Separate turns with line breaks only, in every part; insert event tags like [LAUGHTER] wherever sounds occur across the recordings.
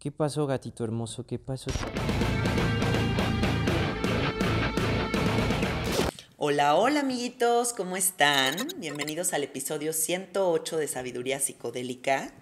¿Qué pasó, gatito hermoso? ¿Qué pasó?
Hola, hola amiguitos, ¿cómo están? Bienvenidos al episodio 108 de Sabiduría Psicodélica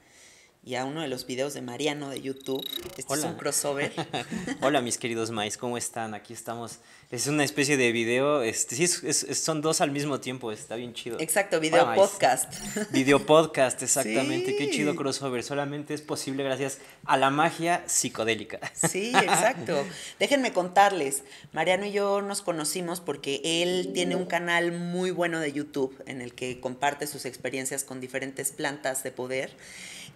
y a uno de los videos de Mariano de YouTube.
Este es un crossover. [LAUGHS] hola mis queridos maíz, ¿cómo están? Aquí estamos es una especie de video, este, sí, son dos al mismo tiempo, está bien chido. Exacto, video podcast. [LAUGHS] video podcast, exactamente, qué chido crossover, solamente es posible gracias a la magia psicodélica. [LAUGHS] Sí, exacto.
Déjenme contarles, Mariano y yo nos conocimos porque él tiene un canal muy bueno de YouTube en el que comparte sus experiencias con diferentes plantas de poder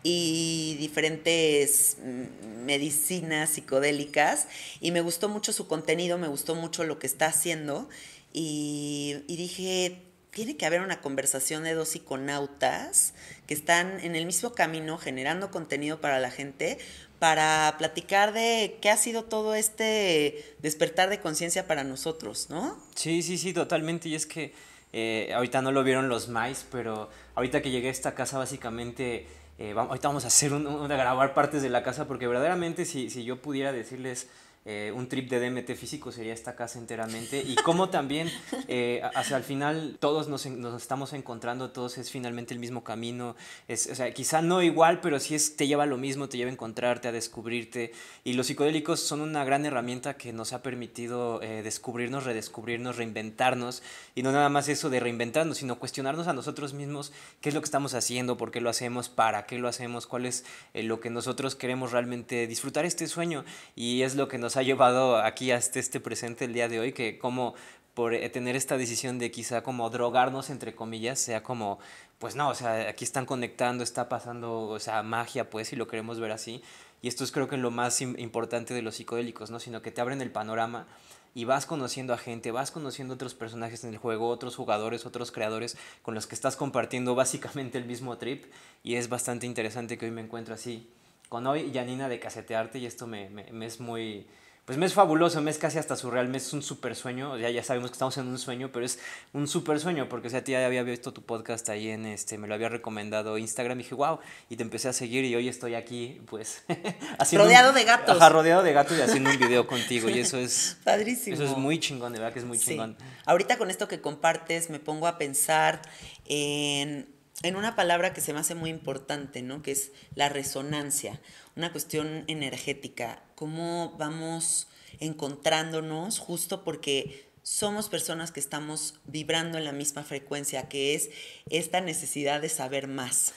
y diferentes mm, medicinas psicodélicas y me gustó mucho su contenido, me gustó mucho lo que está haciendo y, dije, tiene que haber una conversación de dos iconautas que están en el mismo camino generando contenido para la gente
para platicar de qué ha sido todo este despertar de conciencia para nosotros, ¿no? Sí, sí, sí, totalmente. Y es que eh, ahorita no lo vieron los mais, pero ahorita que llegué a esta casa básicamente... Eh, ahorita vamos a hacer grabar partes de la casa porque verdaderamente si, si yo pudiera decirles eh, un trip de DMT físico sería esta casa enteramente y como también eh, hacia el final todos nos, nos, estamos encontrando, todos es finalmente el mismo camino, es, o sea, quizá no igual, pero sí es, te lleva a lo mismo, te lleva a encontrarte, a descubrirte y los psicodélicos son una gran herramienta que nos ha permitido eh, descubrirnos, redescubrirnos, reinventarnos y no nada más eso de reinventarnos, sino cuestionarnos a nosotros mismos qué es lo que estamos haciendo, por qué lo hacemos, para qué lo hacemos, cuál es lo que nosotros queremos realmente disfrutar este sueño y es lo que nos ha llevado aquí hasta este presente el día de hoy, que como por eh, tener esta decisión de quizá como drogarnos, entre comillas, sea como, pues no, o sea, aquí están conectando, está pasando, o sea, magia, pues, si lo queremos ver así. Y esto es creo que lo más importante de los psicodélicos, ¿no? Sino que te abren el panorama y vas conociendo a gente, vas conociendo otros personajes en el juego, otros jugadores, otros creadores con los que estás compartiendo básicamente el mismo trip. Y es bastante interesante que hoy me encuentro así con hoy Yanina de Casetearte y esto me es muy pues mes fabuloso, mes casi hasta surreal, mes es un super sueño, ya, ya sabemos que estamos en un sueño, pero es un super sueño, porque o sea, ya había visto tu podcast ahí en este, me lo había recomendado Instagram, y dije, wow, y te empecé a seguir y hoy estoy aquí, pues, [LAUGHS] Rodeado de gatos. rodeado de gatos y haciendo un video contigo, y eso es... [LAUGHS]
Padrísimo. Eso es muy chingón, de verdad que es muy chingón. Ahorita con esto que compartes me pongo a pensar en en una palabra que se me hace muy importante, ¿no? Que es la resonancia una cuestión energética, cómo vamos encontrándonos justo porque somos personas que estamos vibrando en la misma frecuencia, que es esta necesidad de saber más.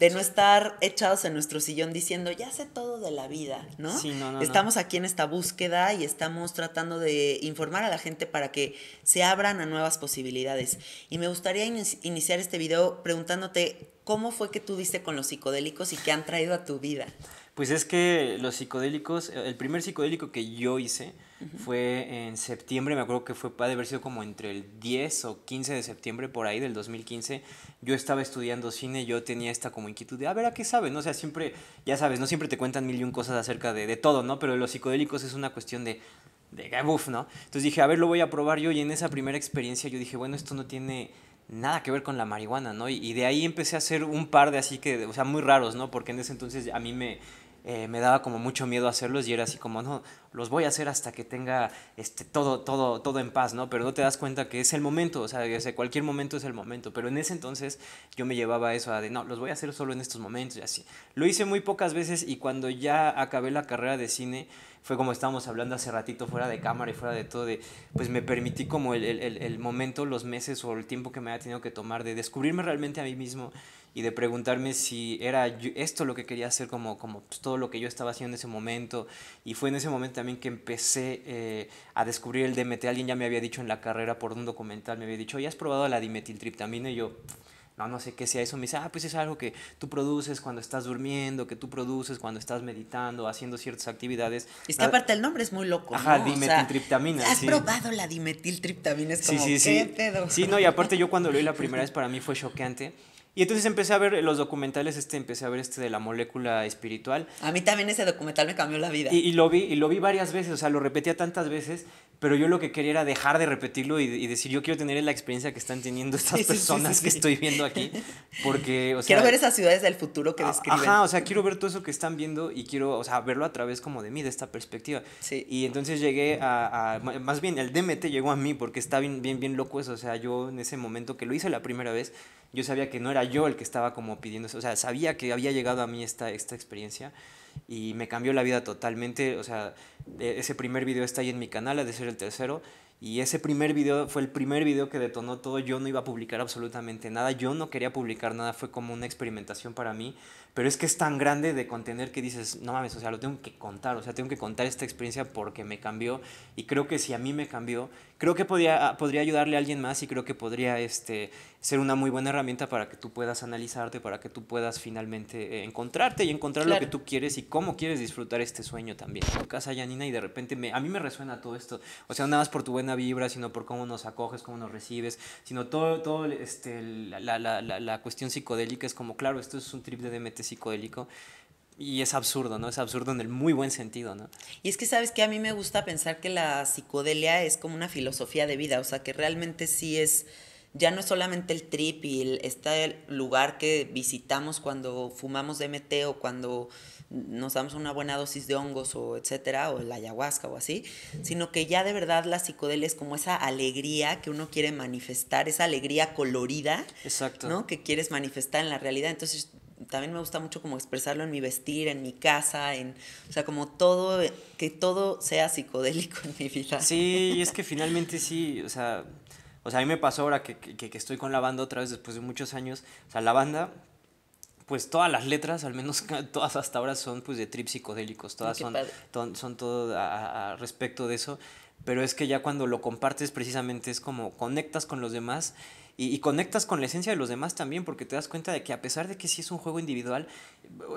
De no estar echados en nuestro sillón diciendo, ya sé todo de la vida, ¿no? estamos aquí en esta búsqueda y estamos tratando de informar a la gente para que se abran a nuevas posibilidades. Y me gustaría iniciar este video preguntándote, ¿cómo fue que tuviste con los psicodélicos y qué han traído a tu vida?
Pues es que los psicodélicos, eh, el primer psicodélico que yo hice fue en septiembre, me acuerdo que fue, puede haber sido como entre el 10 o 15 de septiembre por ahí del 2015. Yo estaba estudiando cine, yo tenía esta como inquietud de, a ver, ¿a qué sabe No o sea, siempre, ya sabes, no siempre te cuentan mil y un cosas acerca de, todo, ¿no? Pero los psicodélicos es una cuestión de, de gabuf, ¿no? Entonces dije, a ver, lo voy a probar yo y en esa primera experiencia yo dije, bueno, esto no tiene nada que ver con la marihuana, ¿no? Y, y de ahí empecé a hacer un par de así que, o sea, muy raros, ¿no? Porque en ese entonces a mí me eh, me daba como mucho miedo hacerlos y era así como, no, los voy a hacer hasta que tenga este, todo, todo, todo en paz, ¿no? Pero no te das cuenta que es el momento, o sea, cualquier momento es el momento. Pero en ese entonces yo me llevaba eso a de, no, los voy a hacer solo en estos momentos y así. Lo hice muy pocas veces y cuando ya acabé la carrera de cine, fue como estábamos hablando hace ratito fuera de cámara y fuera de todo, de, pues me permití como el, el momento, los meses o el tiempo que me había tenido que tomar de descubrirme realmente a mí mismo y de preguntarme si era esto lo que quería hacer como, como pues, todo lo que yo estaba haciendo en ese momento. Y fue en ese momento también que empecé eh, a descubrir el DMT. Alguien ya me había dicho en la carrera por un documental, me había dicho, ¿ya has probado la dimetiltriptamina? Y yo, no, no sé qué sea eso. Me dice, ah, pues es algo que tú produces cuando estás durmiendo, que tú produces cuando estás meditando, haciendo ciertas actividades. Es que aparte el nombre es muy loco. Ajá, dimetiltriptamina. Has probado
la dimetiltriptamina, es como, sí, sí, ¿qué sí. pedo? Sí, no, y aparte yo cuando lo oí la [LAUGHS] primera vez
para mí fue choqueante y entonces empecé a ver los documentales, este, empecé a ver este de la molécula espiritual.
A mí también ese documental me cambió la vida. Y, y
lo vi, y lo vi varias veces, o sea, lo repetía tantas veces, pero yo lo que quería era dejar de repetirlo y, y decir, yo quiero tener la experiencia que están teniendo estas [LAUGHS] personas que estoy viendo aquí, porque, o sea... Quiero ver esas ciudades del futuro que describen. Ajá, o sea, quiero ver todo eso que están viendo y quiero, o sea, verlo a través como de mí, de esta perspectiva. Sí. Y entonces llegué a, a más bien, el DMT llegó a mí, porque está bien, bien, bien loco eso, o sea, yo en ese momento que lo hice la primera vez yo sabía que no era yo el que estaba como pidiendo eso, o sea, sabía que había llegado a mí esta, esta experiencia y me cambió la vida totalmente, o sea, e, ese primer video está ahí en mi canal, ha de ser el tercero, y ese primer video fue el primer video que detonó todo, yo no iba a publicar absolutamente nada, yo no quería publicar nada, fue como una experimentación para mí, pero es que es tan grande de contener que dices, no mames, o sea, lo tengo que contar, o sea, tengo que contar esta experiencia porque me cambió y creo que si a mí me cambió, creo que podría, ah, podría ayudarle a alguien más y creo que podría este, ser una muy buena herramienta para que tú puedas analizarte, para que tú puedas finalmente eh, encontrarte y encontrar lo que tú quieres y cómo quieres disfrutar este sueño también. En casa, yanina y de repente me, a mí me resuena todo esto, o sea, nada más por tu buena vibra, sino por cómo nos acoges, cómo nos recibes, sino todo, todo este, la, la, la, la cuestión psicodélica es como, claro, esto es un trip de DMT psicodélico. Y es absurdo, ¿no? Es absurdo en el muy buen sentido, ¿no? Y es que sabes que a mí me gusta pensar que la psicodelia es como una filosofía
de vida, o sea, que realmente sí es, ya no es solamente el trip y el, este lugar que visitamos cuando fumamos DMT o cuando nos damos una buena dosis de hongos o etcétera, o la ayahuasca o así, sino que ya de verdad la psicodelia es como esa alegría que uno quiere manifestar, esa alegría colorida, ¿no? Que quieres manifestar en la realidad. Entonces también me gusta mucho como expresarlo en mi vestir, en mi casa, en, o sea, como todo, que todo sea psicodélico en mi vida.
Sí, es que finalmente sí, o sea, o sea, a mí me pasó ahora que, estoy con la banda otra vez después de muchos años, o sea, la banda, pues todas las letras, al menos [LAUGHS] todas hasta ahora son pues de trips psicodélicos, todas son, todo a respecto de eso, pero es que ya cuando lo compartes precisamente es como conectas con los demás y, conectas con la esencia de los demás también porque te das cuenta de que a pesar de que sí es un juego individual,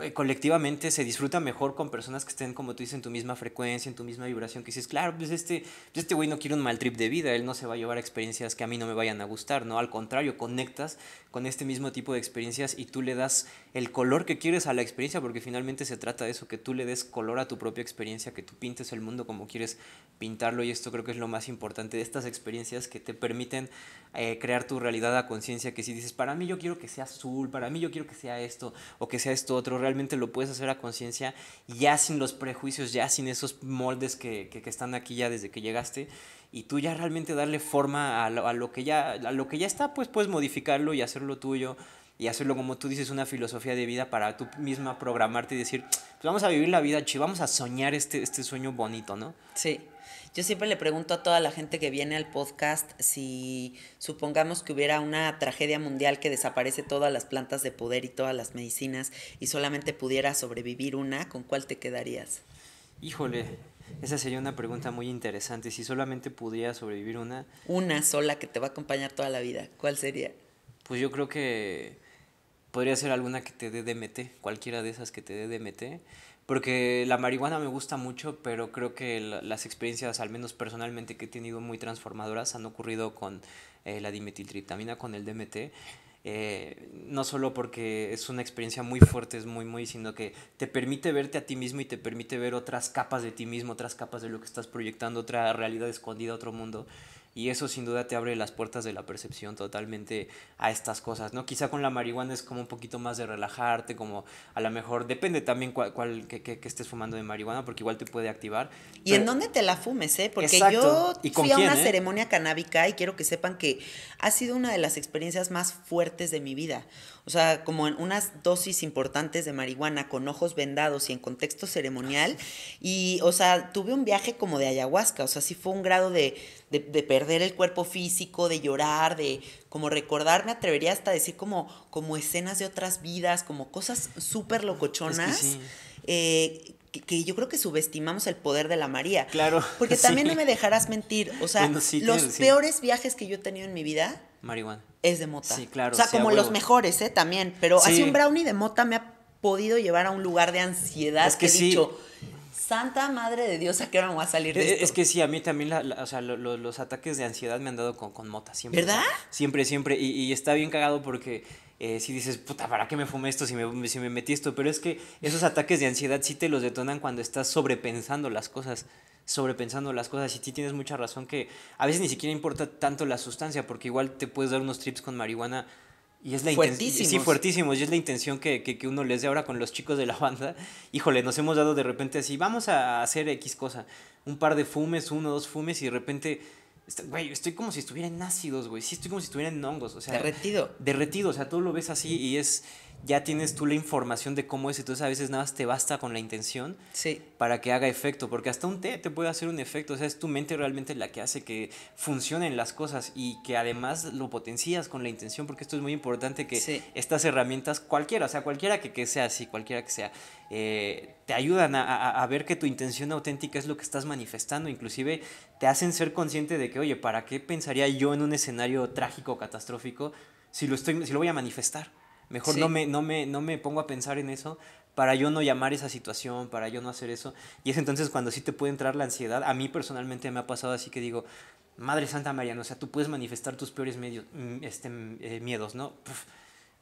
eh, colectivamente se disfruta mejor con personas que estén, como tú dices, en tu misma frecuencia, en tu misma vibración, que dices, claro, pues este, pues este güey no quiere un mal trip de vida, él no se va a llevar experiencias que a mí no me vayan a gustar, ¿no? Al contrario, conectas con este mismo tipo de experiencias y tú le das el color que quieres a la experiencia, porque finalmente se trata de eso, que tú le des color a tu propia experiencia, que tú pintes el mundo como quieres pintarlo y esto creo que es lo más importante de estas experiencias que te permiten eh, crear tu realidad a conciencia, que si dices, para mí yo quiero que sea azul, para mí yo quiero que sea esto o que sea esto otro, realmente lo puedes hacer a conciencia, ya sin los prejuicios, ya sin esos moldes que, están aquí ya desde que llegaste, y tú ya realmente darle forma a lo, que, ya, lo que ya está, pues puedes modificarlo y hacerlo tuyo, y hacerlo como tú dices, una filosofía de vida para tú misma programarte y decir, pues vamos a vivir la vida, che, vamos a soñar este, este sueño bonito, ¿no? Sí. Yo siempre le pregunto a toda la gente que viene al
podcast si supongamos que hubiera una tragedia mundial que desaparece todas las plantas de poder y todas las medicinas y solamente pudiera sobrevivir una, ¿con cuál te quedarías?
Híjole, esa sería una pregunta muy interesante. Si solamente pudiera sobrevivir una... Una sola que te va a acompañar toda la vida, ¿cuál sería? Pues yo creo que Podría ser alguna que te dé DMT, cualquiera de esas que te dé DMT, porque la marihuana me gusta mucho, pero creo que las experiencias, al menos personalmente, que he tenido muy transformadoras han ocurrido con eh, la dimetiltriptamina, con el DMT. Eh, no solo porque es una experiencia muy fuerte, es muy, muy, sino que te permite verte a ti mismo y te permite ver otras capas de ti mismo, otras capas de lo que estás proyectando, otra realidad escondida, otro mundo y eso sin duda te abre las puertas de la percepción totalmente a estas cosas, ¿no? Quizá con la marihuana es como un poquito más de relajarte, como a lo mejor, depende también cuál, que, estés fumando de marihuana, porque igual te puede activar. Y en dónde
te la fumes, ¿eh? Porque yo fui a una eh? ceremonia canábica y quiero que sepan que ha sido una de las experiencias más fuertes de mi vida. O sea, como en unas dosis importantes de marihuana con ojos vendados y en contexto ceremonial. [LAUGHS] Y, o sea, tuve un viaje como de ayahuasca. O sea, sí fue un grado de, perder el cuerpo físico, de llorar, de como recordar, me atrevería hasta a decir como, como escenas de otras vidas, como cosas súper locochonas. Eh, que que yo creo que subestimamos el poder de la María.
Claro. Porque también no me
dejarás mentir. O sea, los peores viajes que yo he tenido en mi vida marihuana. Es de mota. Sí, claro. O sea, como los mejores, ¿eh? También. Pero así un brownie de mota me ha podido llevar a un lugar de ansiedad. Es que, sí. dicho, Santa madre de Dios, ¿a qué hora me voy a salir de es, esto? Es que
sí, a mí también o sea, los ataques de ansiedad me han dado con, mota siempre. ¿Verdad? Siempre, siempre. Y, y, está bien cagado porque eh, si dices, puta, ¿para qué me fumé esto si me, si metí esto? Pero es que esos ataques de ansiedad sí te los detonan cuando estás sobrepensando las cosas sobrepensando las cosas. Y sí tienes mucha razón que a veces ni siquiera importa tanto la sustancia, porque igual te puedes dar unos trips con marihuana. Y es la intención. Sí, fuertísimos. Y es la intención que, que, que, uno les dé ahora con los chicos de la [LAUGHS] banda. Híjole, nos hemos dado de repente así, vamos a hacer X cosa. Un par de fumes, uno, dos fumes, y de repente este, güey, estoy como si estuvieran ácidos, güey. Sí, estoy como si estuvieran hongos. O sea, derretido. Derretido, o sea, tú lo ves así y es ya tienes tú la información de cómo es, entonces a veces nada más te basta con la intención para que haga efecto, porque hasta un té te puede hacer un efecto, o sea, es tu mente realmente la que hace que funcionen las cosas y que además lo potencias con la intención, porque esto es muy importante que estas herramientas, cualquiera, o sea, cualquiera que, sea así, cualquiera que sea, eh, te ayudan a, ver que tu intención auténtica es lo que estás manifestando, inclusive te hacen ser consciente de que, oye, ¿para qué pensaría yo en un escenario trágico, catastrófico, si lo, estoy, si lo voy a manifestar? Mejor no, me, no, me, no me pongo a pensar en eso para yo no llamar esa situación, para yo no hacer eso. Y es entonces cuando sí te puede entrar la ansiedad. A mí personalmente me ha pasado así que digo, Madre Santa María, o sea, tú puedes manifestar tus peores medios, mm, este, mm, eh, miedos, ¿no?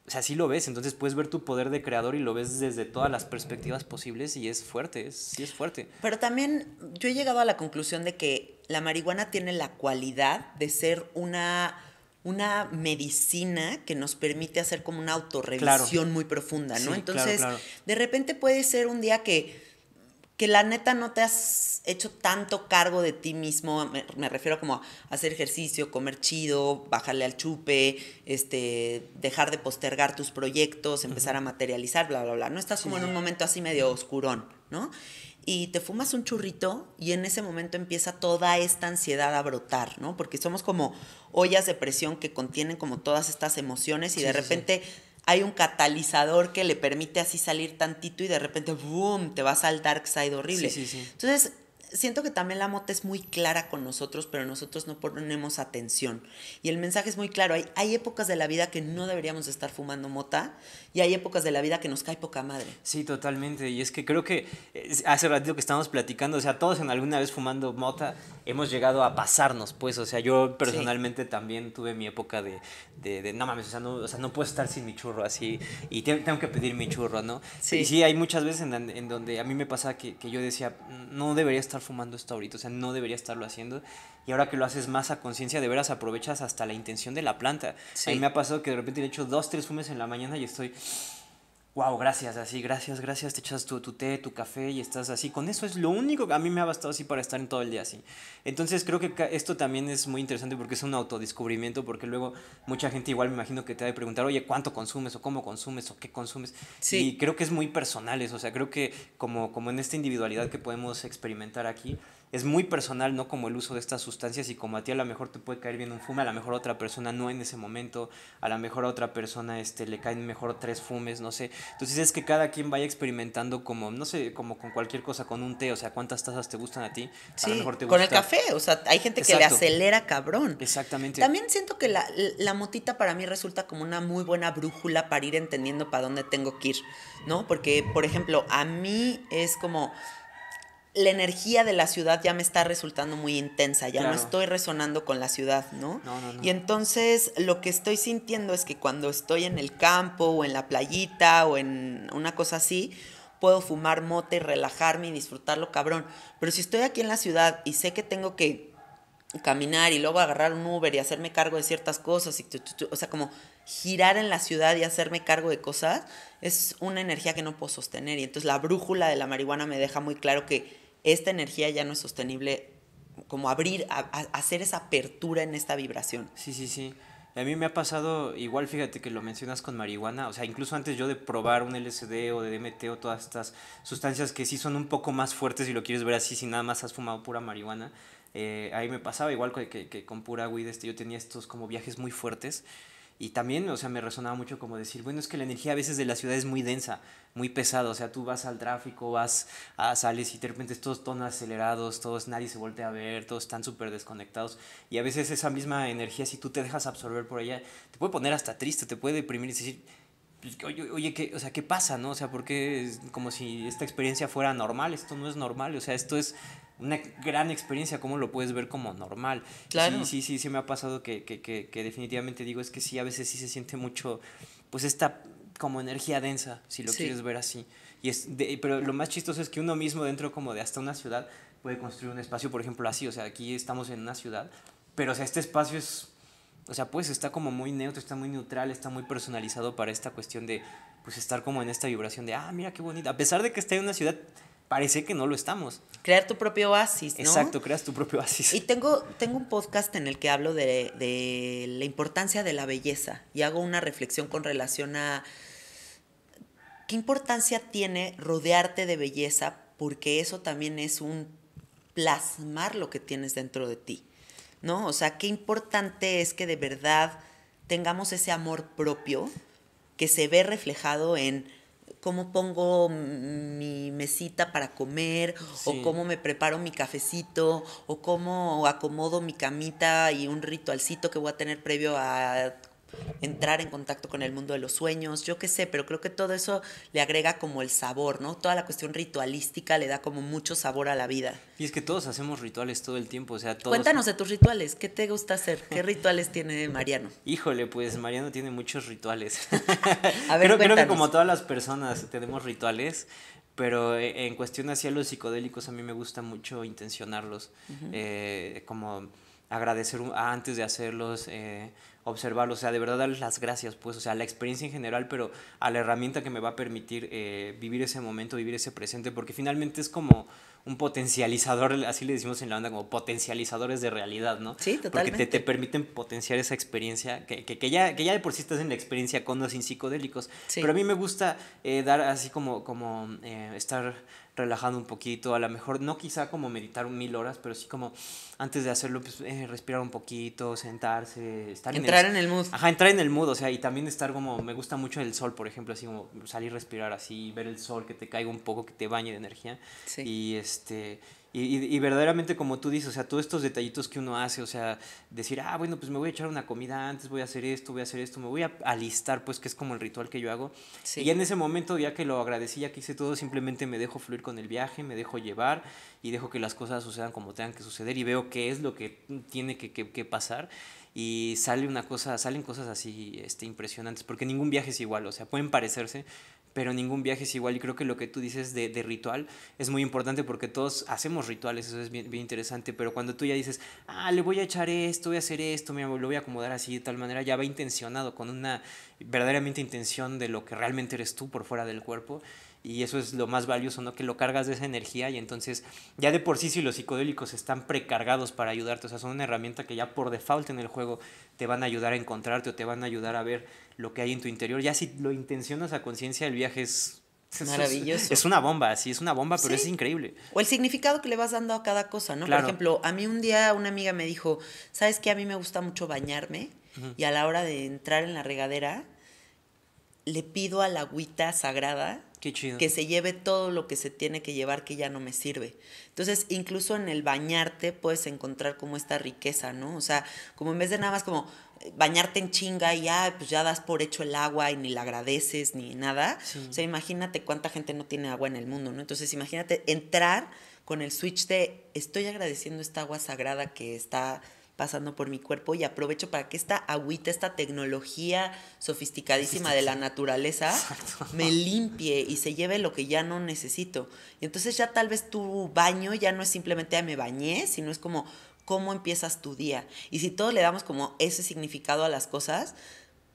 O sea, sí lo ves, entonces puedes ver tu poder de creador y lo ves desde todas las perspectivas posibles y es fuerte, sí es
fuerte. Pero también yo he llegado a la conclusión de que la marihuana tiene la cualidad de ser una una medicina que nos permite hacer como una autorrevisión muy profunda, ¿no? Entonces, de repente puede ser un día que que la neta no te has hecho tanto cargo de ti mismo, me, refiero como a hacer ejercicio, comer chido, bajarle al chupe, este, dejar de postergar tus proyectos, empezar a materializar, bla, bla, bla. No estás como en un momento así medio oscurón, ¿no? Y te fumas un churrito y en ese momento empieza toda esta ansiedad a brotar, ¿no? Porque somos como ollas de presión que contienen como todas estas emociones y de repente hay un catalizador que le permite así salir tantito y de repente, ¡boom!, te vas al dark side horrible. Sí, sí, sí. Entonces, siento que también la mota es muy clara con nosotros, pero nosotros no ponemos atención. Y el mensaje es muy claro. Hay, hay épocas de la vida que no deberíamos estar fumando mota y hay épocas de la vida que nos cae poca madre.
Sí, totalmente. Y es que creo que hace ratito que estábamos platicando, o sea, todos en alguna vez fumando mota hemos llegado a pasarnos, pues. O sea, yo personalmente también tuve mi época de, de, no mames, o sea no, puedo estar sin mi churro así y tengo que pedir mi churro, ¿no? Sí. Y sí, hay muchas veces en, donde a mí me pasa que, que yo decía, no debería estar fumando esto ahorita, o sea, no debería estarlo haciendo. Y ahora que lo haces más a conciencia, de veras aprovechas hasta la intención de la planta. A mí me ha pasado que de repente le hecho dos, tres fumes en la mañana y estoy wow, gracias, así, gracias, gracias, te echas tu, tu, té, tu café y estás así. Con eso es lo único que a mí me ha bastado así para estar en todo el día así. Entonces creo que esto también es muy interesante porque es un autodescubrimiento, porque luego mucha gente igual me imagino que te va de preguntar, oye, ¿cuánto consumes o cómo consumes o qué consumes? Sí. Y creo que es muy personal eso, o sea, creo que como, como en esta individualidad que podemos experimentar aquí, es muy personal, ¿no? Como el uso de estas sustancias y como a ti a lo mejor te puede caer bien un fume, a lo mejor a otra persona no en ese momento, a lo mejor a otra persona este, le caen mejor tres fumes, no sé. Entonces es que cada quien vaya experimentando como, no sé, como con cualquier cosa, con un té, o sea, cuántas tazas te gustan a ti. Sí, a lo mejor te con el café, o sea, hay gente que le acelera cabrón. Exactamente. También
siento que la, la motita para mí resulta como una muy buena brújula para ir entendiendo para dónde tengo que ir, ¿no? Porque, por ejemplo, a mí es como la energía de la ciudad ya me está resultando muy intensa, ya no estoy resonando con la ciudad, ¿no? No, Y entonces lo que estoy sintiendo es que cuando estoy en el campo o en la playita o en una cosa así, puedo fumar mote y relajarme y disfrutarlo cabrón. Pero si estoy aquí en la ciudad y sé que tengo que caminar y luego agarrar un Uber y hacerme cargo de ciertas cosas, y o sea, como girar en la ciudad y hacerme cargo de cosas, es una energía que no puedo sostener. Y entonces la brújula de la marihuana me deja muy claro que esta energía ya no es sostenible, como abrir, hacer esa apertura en esta
vibración. Sí, sí, sí. A mí me ha pasado igual, fíjate que lo mencionas con marihuana, o sea, incluso antes yo de probar un LSD o de DMT o todas estas sustancias que sí son un poco más fuertes, y lo quieres ver así, si nada más has fumado pura marihuana, eh, ahí me pasaba igual que, con pura weed, este, yo tenía estos como viajes muy fuertes y también, o sea, me resonaba mucho como decir, bueno, es que la energía a veces de la ciudad es muy densa, muy pesada, o sea, tú vas al tráfico, vas a sales y de repente todos están acelerados, todos nadie se voltea a ver, todos están súper desconectados y a veces esa misma energía, si tú te dejas absorber por ella, te puede poner hasta triste, te puede deprimir y decir, pues, oye, oye ¿qué, o sea, ¿qué pasa, no? O sea, porque es como si esta experiencia fuera normal, esto no es normal, o sea, esto es una gran experiencia, cómo lo puedes ver como normal. Claro. Sí, sí, sí, sí me ha pasado que, que, que, que, definitivamente digo, es que sí, a veces sí se siente mucho, pues esta como energía densa, si lo quieres ver así. Y es pero lo más chistoso es que uno mismo dentro como de hasta una ciudad puede construir un espacio, por ejemplo, así, o sea, aquí estamos en una ciudad, pero o sea, este espacio es, o sea, pues está como muy neutro, está muy neutral, está muy personalizado para esta cuestión de, pues estar como en esta vibración de, ah, mira qué bonito, a pesar de que está en una ciudad parece que no lo estamos. Crear tu propio oasis, Exacto, creas tu propio oasis. Y tengo, tengo un podcast en el que hablo
de, de la importancia de la belleza y hago una reflexión con relación a qué importancia tiene rodearte de belleza porque eso también es un plasmar lo que tienes dentro de ti, ¿no? O sea, qué importante es que de verdad tengamos ese amor propio que se ve reflejado en cómo pongo mi mesita para comer, o cómo me preparo mi cafecito, o cómo acomodo mi camita y un ritualcito que voy a tener previo a entrar en contacto con el mundo de los sueños, yo qué sé, pero creo que todo eso le agrega como el sabor, ¿no? Toda la cuestión ritualística le da como mucho
sabor a la vida. Y es que todos hacemos rituales todo el tiempo, o sea, todos... Cuéntanos
de tus rituales, ¿qué te gusta hacer? ¿Qué [LAUGHS] rituales tiene Mariano?
Híjole, pues Mariano tiene muchos rituales. [LAUGHS] a ver, creo, creo que como todas las personas tenemos rituales, pero eh, en cuestión hacia los psicodélicos a mí me gusta mucho intencionarlos, eh, como agradecer antes de hacerlos, eh, observarlo, o sea, de verdad darles las gracias, pues, o sea, la experiencia en general, pero a la herramienta que me va a permitir eh, vivir ese momento, vivir ese presente, porque finalmente es como un potencializador, así le decimos en la banda, como potencializadores de realidad, ¿no? Sí, totalmente. Porque te, te permiten potenciar esa experiencia, que, que, que, ya, que ya de por sí estás en la experiencia con o sin psicodélicos, sí. pero a mí me gusta eh, dar así como, como eh, estar relajando un poquito, a lo mejor no quizá como meditar mil horas, pero sí como antes de hacerlo, pues, eh, respirar un poquito, sentarse, estar entrar en el, en el mood. Ajá, entrar en el mood, o sea, y también estar como, me gusta mucho el sol, por ejemplo, así como salir a respirar así, ver el sol, que te caiga un poco, que te bañe de energía. Sí. Y este y, y, verdaderamente, como tú dices, o sea, todos estos detallitos que uno hace, o sea, decir, ah, bueno, pues me voy a echar una comida antes, voy a hacer esto, voy a hacer esto, me voy a alistar, pues que es como el ritual que yo hago. Y en ese momento, ya que lo agradecí, ya que hice todo, simplemente me dejo fluir con el viaje, me dejo llevar y dejo que las cosas sucedan como tengan que suceder y veo qué es lo que tiene que, que, que pasar y sale una cosa, salen cosas así este, impresionantes, porque ningún viaje es igual, o sea, pueden parecerse, pero ningún viaje es igual. Y creo que lo que tú dices de, ritual es muy importante porque todos hacemos rituales, eso es bien, interesante, pero cuando tú ya dices, ah, le voy a echar esto, voy a hacer esto, me lo voy a acomodar así de tal manera, ya va intencionado, con una verdaderamente intención de lo que realmente eres tú por fuera del cuerpo y eso es lo más valioso, ¿no? Que lo cargas de esa energía y entonces ya de por sí si los psicodélicos están precargados para ayudarte, o sea, son una herramienta que ya por default en el juego te van a ayudar a encontrarte o te van a ayudar a ver lo que hay en tu interior. Ya si lo intencionas a conciencia, el viaje es... [LAUGHS] Maravilloso. Es, una bomba, sí, es una bomba, pero es increíble.
O el significado que le vas dando a cada cosa, ¿no? Por ejemplo, a mí un día una amiga me dijo, ¿sabes qué? A mí me gusta mucho bañarme y a la hora de entrar en la regadera, le pido a la agüita sagrada que se lleve todo lo que se tiene que llevar que ya no me sirve. Entonces, incluso en el bañarte puedes encontrar como esta riqueza, ¿no? O sea, como en vez de nada más como eh, bañarte en chinga y ya, pues ya das por hecho el agua y ni la agradeces ni nada. O sea, imagínate cuánta gente no tiene agua en el mundo, ¿no? Entonces, imagínate entrar con el switch de estoy agradeciendo esta agua sagrada que está pasando por mi cuerpo y aprovecho para que esta agüita, esta tecnología sofisticadísima de la naturaleza me limpie y se lleve lo que ya no necesito. Y entonces ya tal vez tu baño ya no es simplemente ah, me bañé, sino es como cómo empiezas tu día. Y si todos le damos como ese significado a las cosas,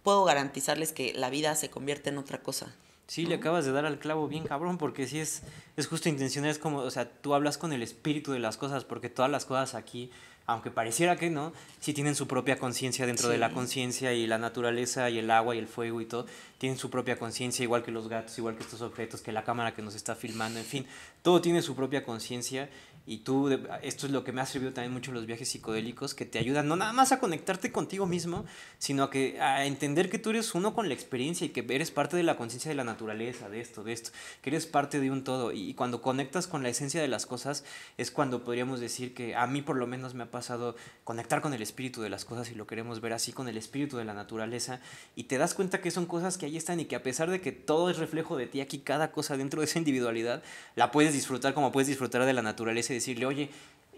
puedo garantizarles que la vida se convierte en otra
cosa. Sí, le acabas de dar al clavo bien cabrón, porque sí es, es justo intencional, es como, o sea, tú hablas con el espíritu de las cosas, porque todas las cosas aquí aunque pareciera que no, sí tienen su propia conciencia dentro de la conciencia y la naturaleza y el agua y el fuego y todo, tienen su propia conciencia, igual que los gatos, igual que estos objetos, que la cámara que nos está filmando, en fin, todo tiene su propia conciencia y tú, esto es lo que me ha servido también mucho los viajes psicodélicos, que te ayudan no nada más a conectarte contigo mismo, sino a, que, a entender que tú eres uno con la experiencia y que eres parte de la conciencia de la naturaleza, de esto, de esto, que eres parte de un todo. Y, cuando conectas con la esencia de las cosas es cuando podríamos decir que a mí por lo menos me ha pasado conectar con el espíritu de las cosas y lo queremos ver así, con el espíritu de la naturaleza. Y te das cuenta que son cosas que ahí están y que a pesar de que todo es reflejo de ti aquí, cada cosa dentro de esa individualidad, la puedes disfrutar como puedes disfrutar de la naturaleza decirle, oye,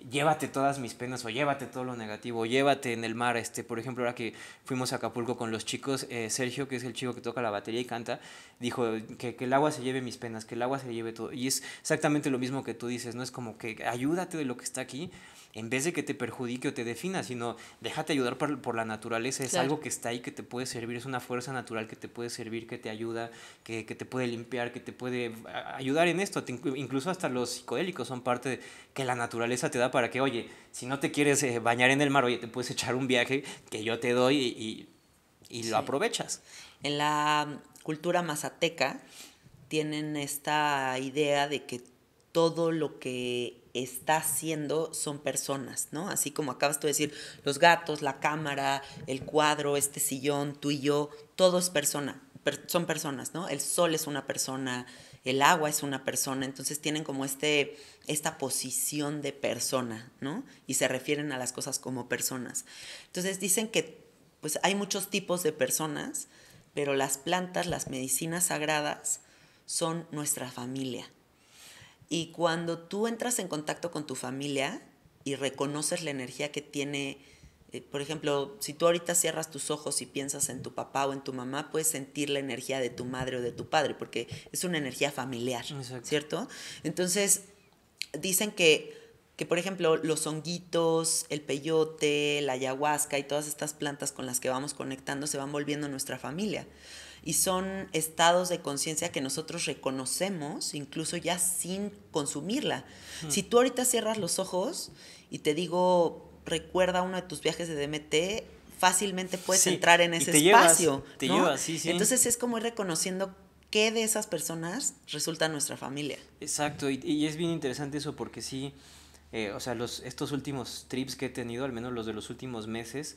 llévate todas mis penas o llévate todo lo negativo, o llévate en el mar, este, por ejemplo, ahora que fuimos a Acapulco con los chicos, eh, Sergio, que es el chico que toca la batería y canta, dijo que, que, el agua se lleve mis penas, que el agua se lleve todo, y es exactamente lo mismo que tú dices, ¿no? Es como que ayúdate de lo que está aquí en vez de que te perjudique o te defina, sino déjate ayudar por, la naturaleza, es algo que está ahí, que te puede servir, es una fuerza natural que te puede servir, que te ayuda, que, te puede limpiar, que te puede ayudar en esto, incluso hasta los psicodélicos son parte que la naturaleza te da para que, oye, si no te quieres eh, bañar en el mar, oye, te puedes echar un viaje que yo te doy y, lo aprovechas. En la mm,
cultura mazateca tienen esta idea de que todo lo que está haciendo son personas, ¿no? Así como acabas de decir, los gatos, la cámara, el cuadro, este sillón, tú y yo, todo es persona, son personas, ¿no? El sol es una persona, el agua es una persona, entonces tienen como este, esta posición de persona, ¿no? Y se refieren a las cosas como personas. Entonces dicen que pues hay muchos tipos de personas, pero las plantas, las medicinas sagradas son nuestra familia y cuando tú entras en contacto con tu familia y reconoces la energía que tiene, eh, por ejemplo, si tú ahorita cierras tus ojos y piensas en tu papá o en tu mamá, puedes sentir la energía de tu madre o de tu padre, porque es una energía familiar, ¿cierto? Entonces, dicen que que por ejemplo los honguitos, el peyote, la ayahuasca y todas estas plantas con las que vamos conectando se van volviendo nuestra familia y son estados de conciencia que nosotros reconocemos incluso ya sin consumirla. Si tú ahorita cierras los ojos y te digo, recuerda uno de tus viajes de DMT, fácilmente puedes entrar en ese espacio. te ¿no? sí, sí. Entonces es como ir reconociendo qué de esas personas
resulta nuestra familia. Exacto, y, y es bien interesante eso porque sí, eh, o sea, los, estos últimos trips que he tenido, al menos los de los últimos meses,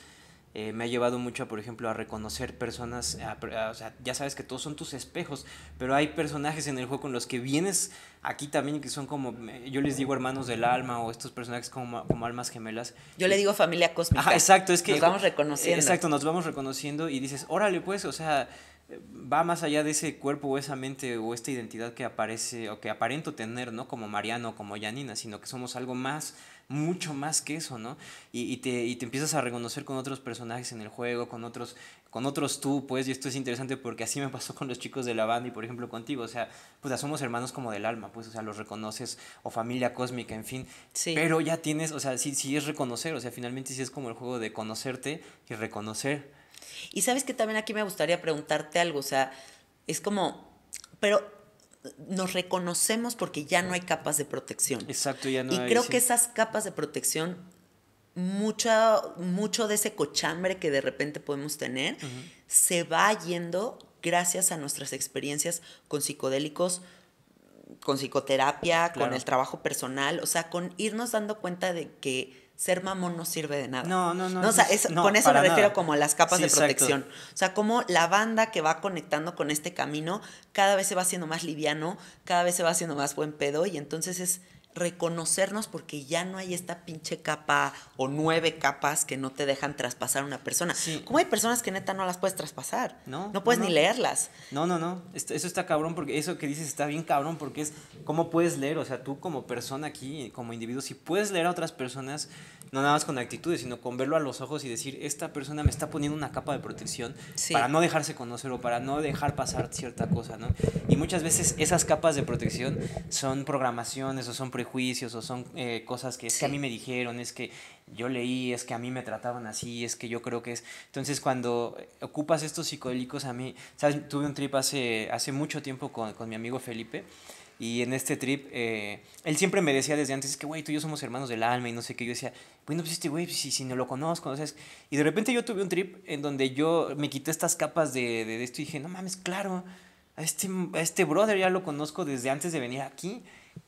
eh, me ha llevado mucho, por ejemplo, a reconocer personas, o sea, ya sabes que todos son tus espejos, pero hay personajes en el juego con los que vienes aquí también que son como, eh, yo les digo hermanos del alma o estos personajes como, como almas gemelas. Yo le digo familia cósmica. exacto, es que... Nos vamos reconociendo. Exacto, nos vamos reconociendo y dices, órale pues, o sea va más allá de ese cuerpo o esa mente o esta identidad que aparece o que aparento tener, ¿no? Como Mariano, como Janina, sino que somos algo más mucho más que eso, ¿no? Y, te, empiezas a reconocer con otros personajes en el juego, con otros con otros tú, pues, y esto es interesante porque así me pasó con los chicos de la banda y, por ejemplo, contigo, o sea, pues somos hermanos como del alma, pues, o sea, los reconoces, o familia cósmica, en fin, sí. pero ya tienes, o sea, sí, sí es reconocer, o sea, finalmente sí es como el juego de conocerte y reconocer. Y sabes que también aquí me gustaría preguntarte algo, o sea, es como,
pero nos reconocemos porque ya no hay capas de protección. Exacto, ya no y Y creo que esas capas de protección, mucho, mucho de ese cochambre que de repente podemos tener, se va yendo gracias a nuestras experiencias con psicodélicos, con psicoterapia, con el trabajo personal, o sea, con irnos dando cuenta de que ser mamón no sirve de nada. No, no, no. o sea, con eso me refiero como a las capas de protección. O sea, como la banda que va conectando con este camino cada vez se va haciendo más liviano, cada vez se va haciendo más buen pedo y entonces es reconocernos porque ya no hay esta pinche capa o nueve capas que no te dejan traspasar una
persona. como
¿Cómo hay personas que neta no las puedes traspasar?
No. No puedes ni leerlas. No, no, no. Este, eso está cabrón porque eso que dices está bien cabrón porque es cómo puedes leer. O sea, tú como persona aquí, como individuo, si puedes leer a otras personas, no nada más con actitudes, sino con verlo a los ojos y decir, esta persona me está poniendo una capa de protección para no dejarse conocer o para no dejar pasar cierta cosa, Y muchas veces esas capas de protección son programaciones o son prejuicios o son eh, cosas que a mí me dijeron, es que yo leí, es que a mí me trataban así, es que yo creo que es... Entonces cuando ocupas estos psicodélicos a mí, ¿sabes? Tuve un trip hace, hace mucho tiempo con, con mi amigo Felipe. Y en este trip, eh, él siempre me decía desde antes, es que, güey, tú y yo somos hermanos del alma y no sé qué. Yo decía, bueno, pues este güey, pues si, si no lo conozco, ¿no Y de repente yo tuve un trip en donde yo me quité estas capas de, esto y dije, no mames, claro, a este, este brother ya lo conozco desde antes de venir aquí.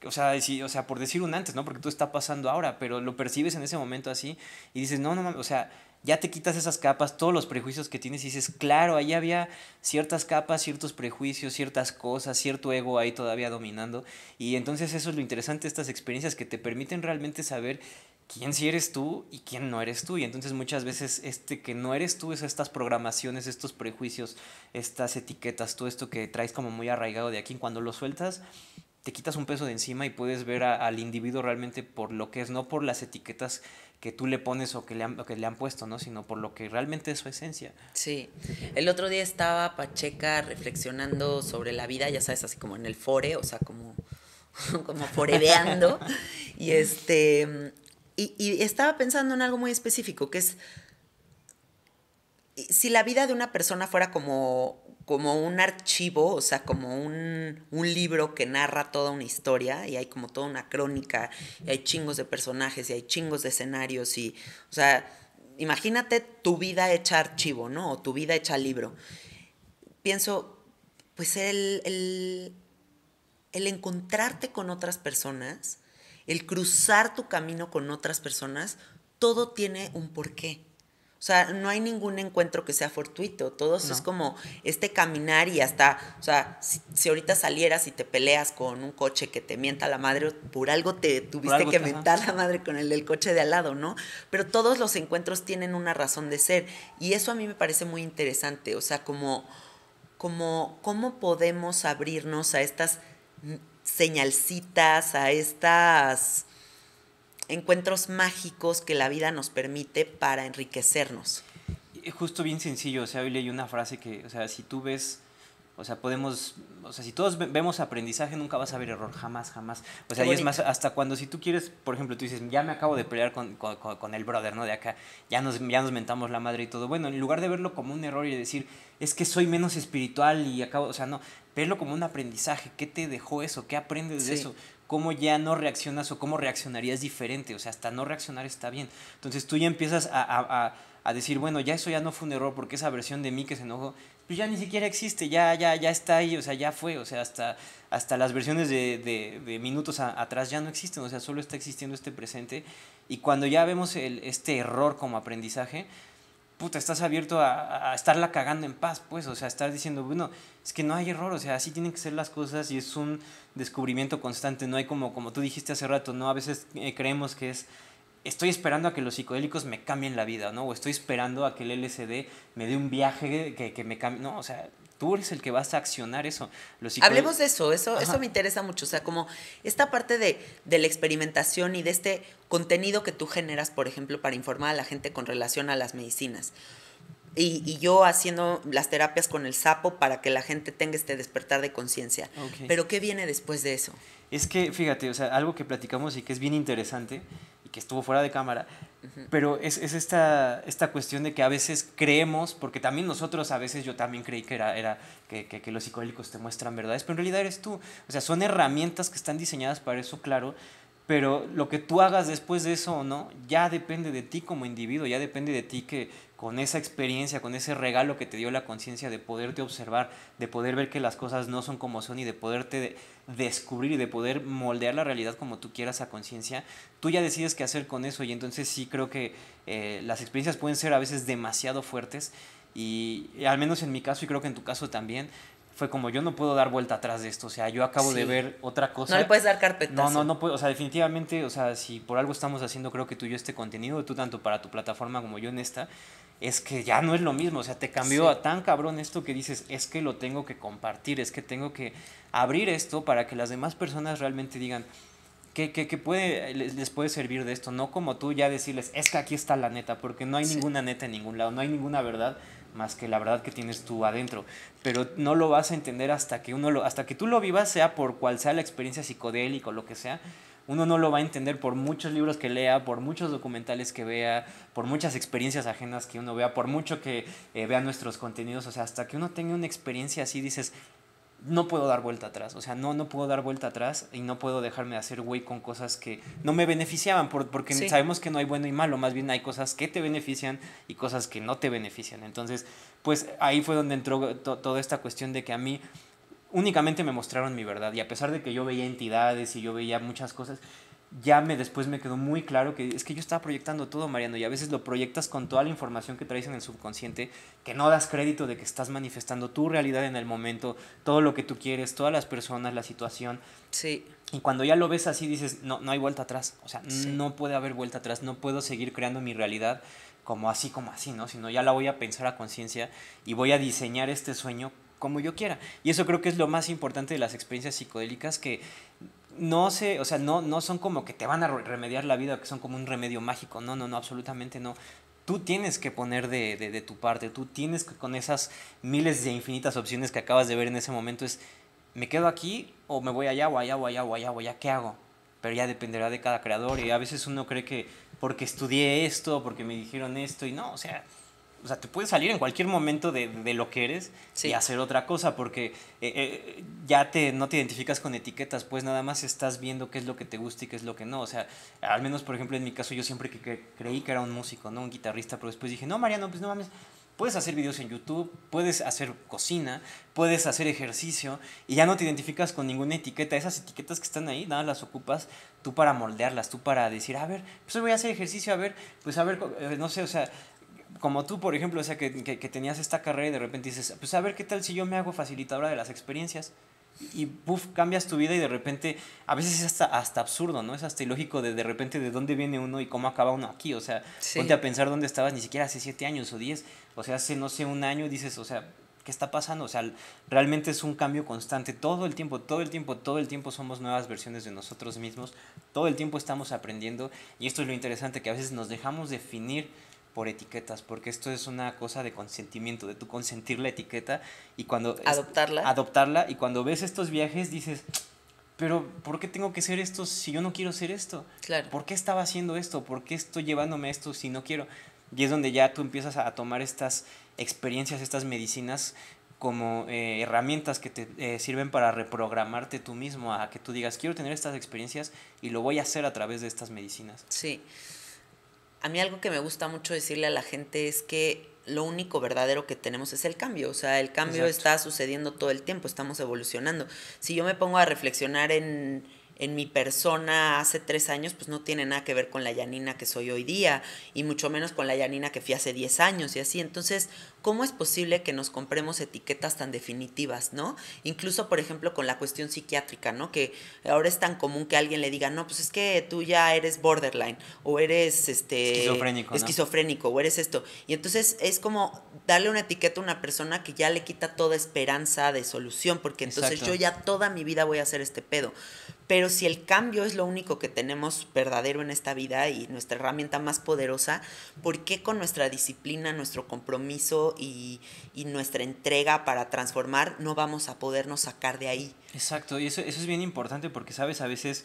O sea, o sea, por decir un antes, ¿no? Porque tú está pasando ahora, pero lo percibes en ese momento así y dices, no, no mames, o sea ya te quitas esas capas, todos los prejuicios que tienes y dices, claro, ahí había ciertas capas, ciertos prejuicios, ciertas cosas, cierto ego ahí todavía dominando. Y entonces eso es lo interesante estas experiencias que te permiten realmente saber quién sí eres tú y quién no eres tú. Y entonces muchas veces este que no eres tú es estas programaciones, estos prejuicios, estas etiquetas, todo esto que traes como muy arraigado de aquí. Cuando lo sueltas, te quitas un peso de encima y puedes ver al individuo realmente por lo que es, no por las etiquetas que tú le pones o que le, han, que le han puesto, ¿no? Sino por lo que realmente es su esencia. Sí. El otro día estaba Pacheca reflexionando sobre
la vida, ya sabes, así como en el fore, o sea, como, [LAUGHS] como [LAUGHS] y este. Y, y estaba pensando en algo muy específico, que es si la vida de una persona fuera como como un archivo, o sea, como un, libro que narra toda una historia y hay como toda una crónica y hay chingos de personajes y hay chingos de escenarios y, o sea, imagínate tu vida hecha archivo, ¿no? O tu vida hecha libro. Pienso, pues el, el encontrarte con otras personas, el cruzar tu camino con otras personas, todo tiene un porqué. O sea, no hay ningún encuentro que sea fortuito, todos es como este caminar y hasta, o sea, si, ahorita salieras y te peleas con un coche que te mienta la madre, por algo te tuviste que mentar la madre con el del coche de al lado, ¿no? Pero todos los encuentros tienen una razón de ser y eso a mí me parece muy interesante, o sea, como, como cómo podemos abrirnos a estas mm, señalcitas, a estas encuentros mágicos que la vida nos permite para enriquecernos.
Justo bien sencillo, o sea, hoy hay una frase que, o sea, si tú ves... O sea, podemos, o sea, si todos vemos aprendizaje, nunca vas a ver error, jamás, jamás. O sea, y es más, hasta cuando si tú quieres, por ejemplo, tú dices, ya me acabo de pelear con, con, el brother, ¿no? De acá, ya nos, ya nos mentamos la madre y todo. Bueno, en lugar de verlo como un error y decir, es que soy menos espiritual y acabo, o sea, no, verlo como un aprendizaje, ¿qué te dejó eso? ¿Qué aprendes de eso? cómo ya no reaccionas o cómo reaccionarías diferente. O sea, hasta no reaccionar está bien. Entonces tú ya empiezas a, decir, bueno, ya eso ya no fue un error porque esa versión de mí que se enojó, pues ya ni siquiera existe, ya, ya, ya está ahí, o sea, ya fue. O sea, hasta, hasta las versiones de, de, minutos atrás ya no existen. O sea, solo está existiendo este presente. Y cuando ya vemos este error como aprendizaje, puta, estás abierto a, a, estarla cagando en paz, pues, o sea, estar diciendo, bueno, es que no hay error, o sea, así tienen que ser las cosas y es un descubrimiento constante, no hay como, como tú dijiste hace rato, ¿no? A veces eh, creemos que es, estoy esperando a que los psicodélicos me cambien la vida, ¿no? O estoy esperando a que el LSD me dé un viaje que, que me cambie, no, o sea, Tú eres el que vas a accionar eso. Hablemos de
eso, eso, eso me interesa mucho. O sea, como esta parte de, la experimentación y de este contenido que tú generas, por ejemplo, para informar a la gente con relación a las medicinas. Y, yo haciendo las terapias con el sapo para que la gente tenga este despertar de
conciencia. Pero
¿qué viene después de eso?
Es que, fíjate, o sea, algo que platicamos y que es bien interesante que estuvo fuera de cámara, pero es, esta, esta cuestión de que a veces creemos, porque también nosotros a veces yo también creí que era, era que, los psicólogos te muestran verdades, pero en realidad eres tú, o sea, son herramientas que están diseñadas para eso, claro, pero lo que tú hagas después de eso o no, ya depende de ti como individuo, ya depende de ti que con esa experiencia, con ese regalo que te dio la conciencia de poderte observar, de poder ver que las cosas no son como son y de poderte descubrir y de poder moldear la realidad como tú quieras a conciencia, tú ya decides qué hacer con eso y entonces sí creo que eh, las experiencias pueden ser a veces demasiado fuertes y al menos en mi caso y creo que en tu caso también, fue como yo no puedo dar vuelta atrás de esto, o sea, yo acabo de ver otra cosa. No le puedes dar carpetazo. No, no, no puedo, o sea, definitivamente, o sea, si por algo estamos haciendo creo que tú y yo este contenido, tú tanto para tu plataforma como yo en esta, es que ya no es lo mismo, o sea, te cambió a tan cabrón esto que dices, es que lo tengo que compartir, es que tengo que abrir esto para que las demás personas realmente digan, que, puede, les, puede servir de esto, no como tú ya decirles, es que aquí está la neta, porque no hay ninguna neta en ningún lado, no hay ninguna verdad, más que la verdad que tienes tú adentro. Pero no lo vas a entender hasta que uno lo, hasta que tú lo vivas, sea por cual sea la experiencia psicodélica o lo que sea. Uno no lo va a entender por muchos libros que lea, por muchos documentales que vea, por muchas experiencias ajenas que uno vea, por mucho que eh, vea nuestros contenidos. O sea, hasta que uno tenga una experiencia así, dices, no puedo dar vuelta atrás, o sea, no, no puedo dar vuelta atrás y no puedo dejarme de hacer güey con cosas que no me beneficiaban, porque sabemos que no hay bueno y malo, más bien hay cosas que te benefician y cosas que no te benefician. Entonces, pues ahí fue donde entró toda esta cuestión de que a mí únicamente me mostraron mi verdad y a pesar de que yo veía entidades y yo veía muchas cosas, ya me después me quedó muy claro que es que yo estaba proyectando todo, Mariano, y a veces lo proyectas con toda la información que traes en el subconsciente, que no das crédito de que estás manifestando tu realidad en el momento, todo lo que tú quieres, todas las personas, la situación. Sí. Y cuando ya lo ves así dices, no, no hay vuelta atrás, o sea, no puede haber vuelta atrás, no puedo seguir creando mi realidad como así, como así, ¿no? Sino ya la voy a pensar a conciencia y voy a diseñar este sueño como yo quiera. Y eso creo que es lo más importante de las experiencias psicodélicas, que no sé, o sea, no, no son como que te van a remediar la vida, que son como un remedio mágico. No, no, no, absolutamente no. Tú tienes que poner de, de, de tu parte, tú tienes que con esas miles de infinitas opciones que acabas de ver en ese momento es, ¿me quedo aquí o me voy allá o allá o allá o allá o allá? ¿Qué hago? Pero ya dependerá de cada creador y a veces uno cree que porque estudié esto, porque me dijeron esto y no, o sea, o sea, te puedes salir en cualquier momento de, lo que eres y hacer otra cosa, porque eh, eh, ya te, no te identificas con etiquetas, pues nada más estás viendo qué es lo que te gusta y qué es lo que no. O sea, al menos, por ejemplo, en mi caso, yo siempre que creí que era un músico, ¿no? Un guitarrista, pero después dije, no, Mariano, pues no mames, puedes hacer videos en YouTube, puedes hacer cocina, puedes hacer ejercicio y ya no te identificas con ninguna etiqueta. Esas etiquetas que están ahí, nada las ocupas tú para moldearlas, tú para decir, a ver, pues voy a hacer ejercicio, a ver, pues a ver, eh, no sé, o sea, como tú, por ejemplo, o sea, que, que, tenías esta carrera y de repente dices, pues a ver qué tal si yo me hago facilitadora de las experiencias. Y puff, cambias tu vida y de repente, a veces es hasta, hasta absurdo, ¿no? Es hasta ilógico de de repente de dónde viene uno y cómo acaba uno aquí. O sea, ponte a pensar dónde estabas ni siquiera hace siete años o diez. O sea, hace, no sé, un año dices, o sea, ¿qué está pasando? O sea, realmente es un cambio constante. Todo el tiempo, todo el tiempo, todo el tiempo somos nuevas versiones de nosotros mismos. Todo el tiempo estamos aprendiendo. Y esto es lo interesante, que a veces nos dejamos definir por etiquetas, porque esto es una cosa de consentimiento, de tu consentir la etiqueta y cuando... Adoptarla. adoptarla y cuando ves estos viajes dices, pero ¿por qué tengo que ser esto si yo no quiero ser esto? Claro. ¿Por qué estaba haciendo esto? ¿Por qué estoy llevándome esto si no quiero? Y es donde ya tú empiezas a tomar estas experiencias, estas medicinas como eh, herramientas que te eh, sirven para reprogramarte tú mismo, a que tú digas, quiero tener estas experiencias y lo voy a hacer a través de estas medicinas. Sí a mí algo que me gusta mucho decirle a la gente es que
lo único verdadero que tenemos es el cambio. O sea, el cambio está sucediendo todo el tiempo, estamos evolucionando. Si yo me pongo a reflexionar en, en mi persona hace tres años, pues no tiene nada que ver con la Yanina que soy hoy día, y mucho menos con la Yanina que fui hace diez años y así. Entonces, ¿cómo es posible que nos compremos etiquetas tan definitivas, ¿no? Incluso, por ejemplo, con la cuestión psiquiátrica, ¿no? Que ahora es tan común que alguien le diga, no, pues es que tú ya eres borderline o eres este, esquizofrénico, o eres esto. Y entonces es como darle una etiqueta a una persona que ya le quita toda esperanza de solución, porque entonces yo ya toda mi vida voy a hacer este pedo. Pero si el cambio es lo único que tenemos verdadero en esta vida y nuestra herramienta más poderosa, ¿por qué con nuestra disciplina, nuestro compromiso y, nuestra entrega para transformar, no vamos a podernos sacar de
ahí. Exacto, y eso, eso es bien importante porque, sabes, a veces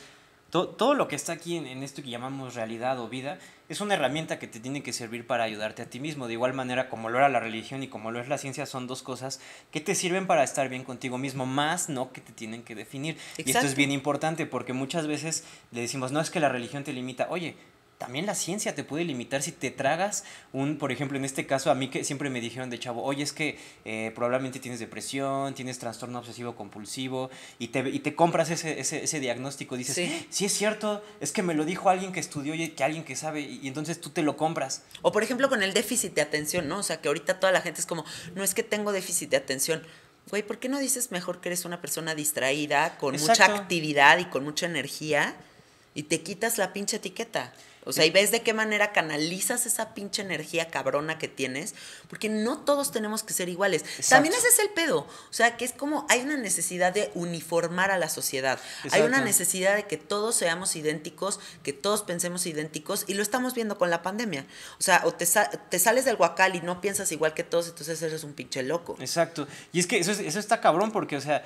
todo lo que está aquí en, esto que llamamos realidad o vida es una herramienta que te tiene que servir para ayudarte a ti mismo. De igual manera, como lo era la religión y como lo es la ciencia, son dos cosas que te sirven para estar bien contigo mismo, más no que te tienen que definir. Y esto es bien importante porque muchas veces le decimos, no es que la religión te limita, oye, también la ciencia te puede limitar si te tragas un, por ejemplo, en este caso a mí que siempre me dijeron de chavo, oye, es que eh, probablemente tienes depresión, tienes trastorno obsesivo compulsivo y te, y te compras ese, ese, ese diagnóstico, dices, ¿Sí? es cierto, es que me lo dijo alguien que estudió y que alguien que sabe y, entonces tú te lo compras. O por ejemplo con el déficit de atención, ¿no? O sea,
que ahorita toda la gente es como, no es que tengo déficit de atención. Güey, ¿por qué no dices mejor que eres una persona distraída, con mucha actividad y con mucha energía? Y te quitas la pinche etiqueta. O sea, y ves de qué manera canalizas esa pinche energía cabrona que tienes, porque no todos tenemos que ser iguales. También ese es el pedo. O sea, que es como hay una necesidad de uniformar a la sociedad. Hay una necesidad de que todos seamos idénticos, que todos pensemos idénticos, y lo estamos viendo con la pandemia. O sea, o te, sales del guacal y no piensas
igual que todos, entonces eres un pinche loco. Exacto. Y es que eso, está cabrón, porque, o sea,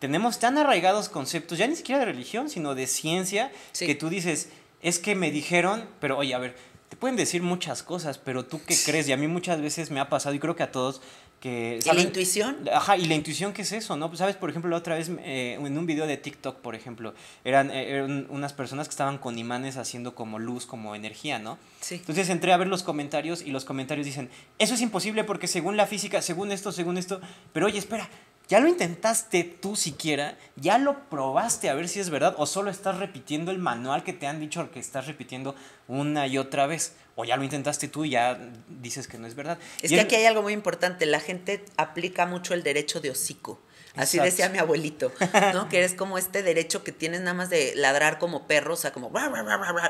tenemos tan arraigados conceptos, ya ni siquiera de religión, sino de ciencia, que tú dices es que me dijeron, pero oye, a ver, te pueden decir muchas cosas, pero tú qué crees, y a mí muchas veces me ha pasado, y creo que a todos, que... ¿sabes? ¿La intuición? Ajá, y la intuición, ¿qué es eso? ¿No? Pues, Sabes, por ejemplo, la otra vez eh, en un video de TikTok, por ejemplo, eran, eh, eran, unas personas que estaban con imanes haciendo como luz, como energía, ¿no? Sí. Entonces entré a ver los comentarios y los comentarios dicen, eso es imposible porque según la física, según esto, según esto, pero oye, espera, ¿Ya lo intentaste tú siquiera? ¿Ya lo probaste a ver si es verdad? ¿O solo estás repitiendo el manual que te han dicho que estás repitiendo una y otra vez? ¿O ya lo intentaste tú y ya dices que no es verdad? Es que aquí hay algo muy importante. La gente aplica mucho el derecho de hocico. Así decía mi abuelito,
¿no? [LAUGHS] que eres como este derecho que tienes nada más de ladrar como perro, o sea, como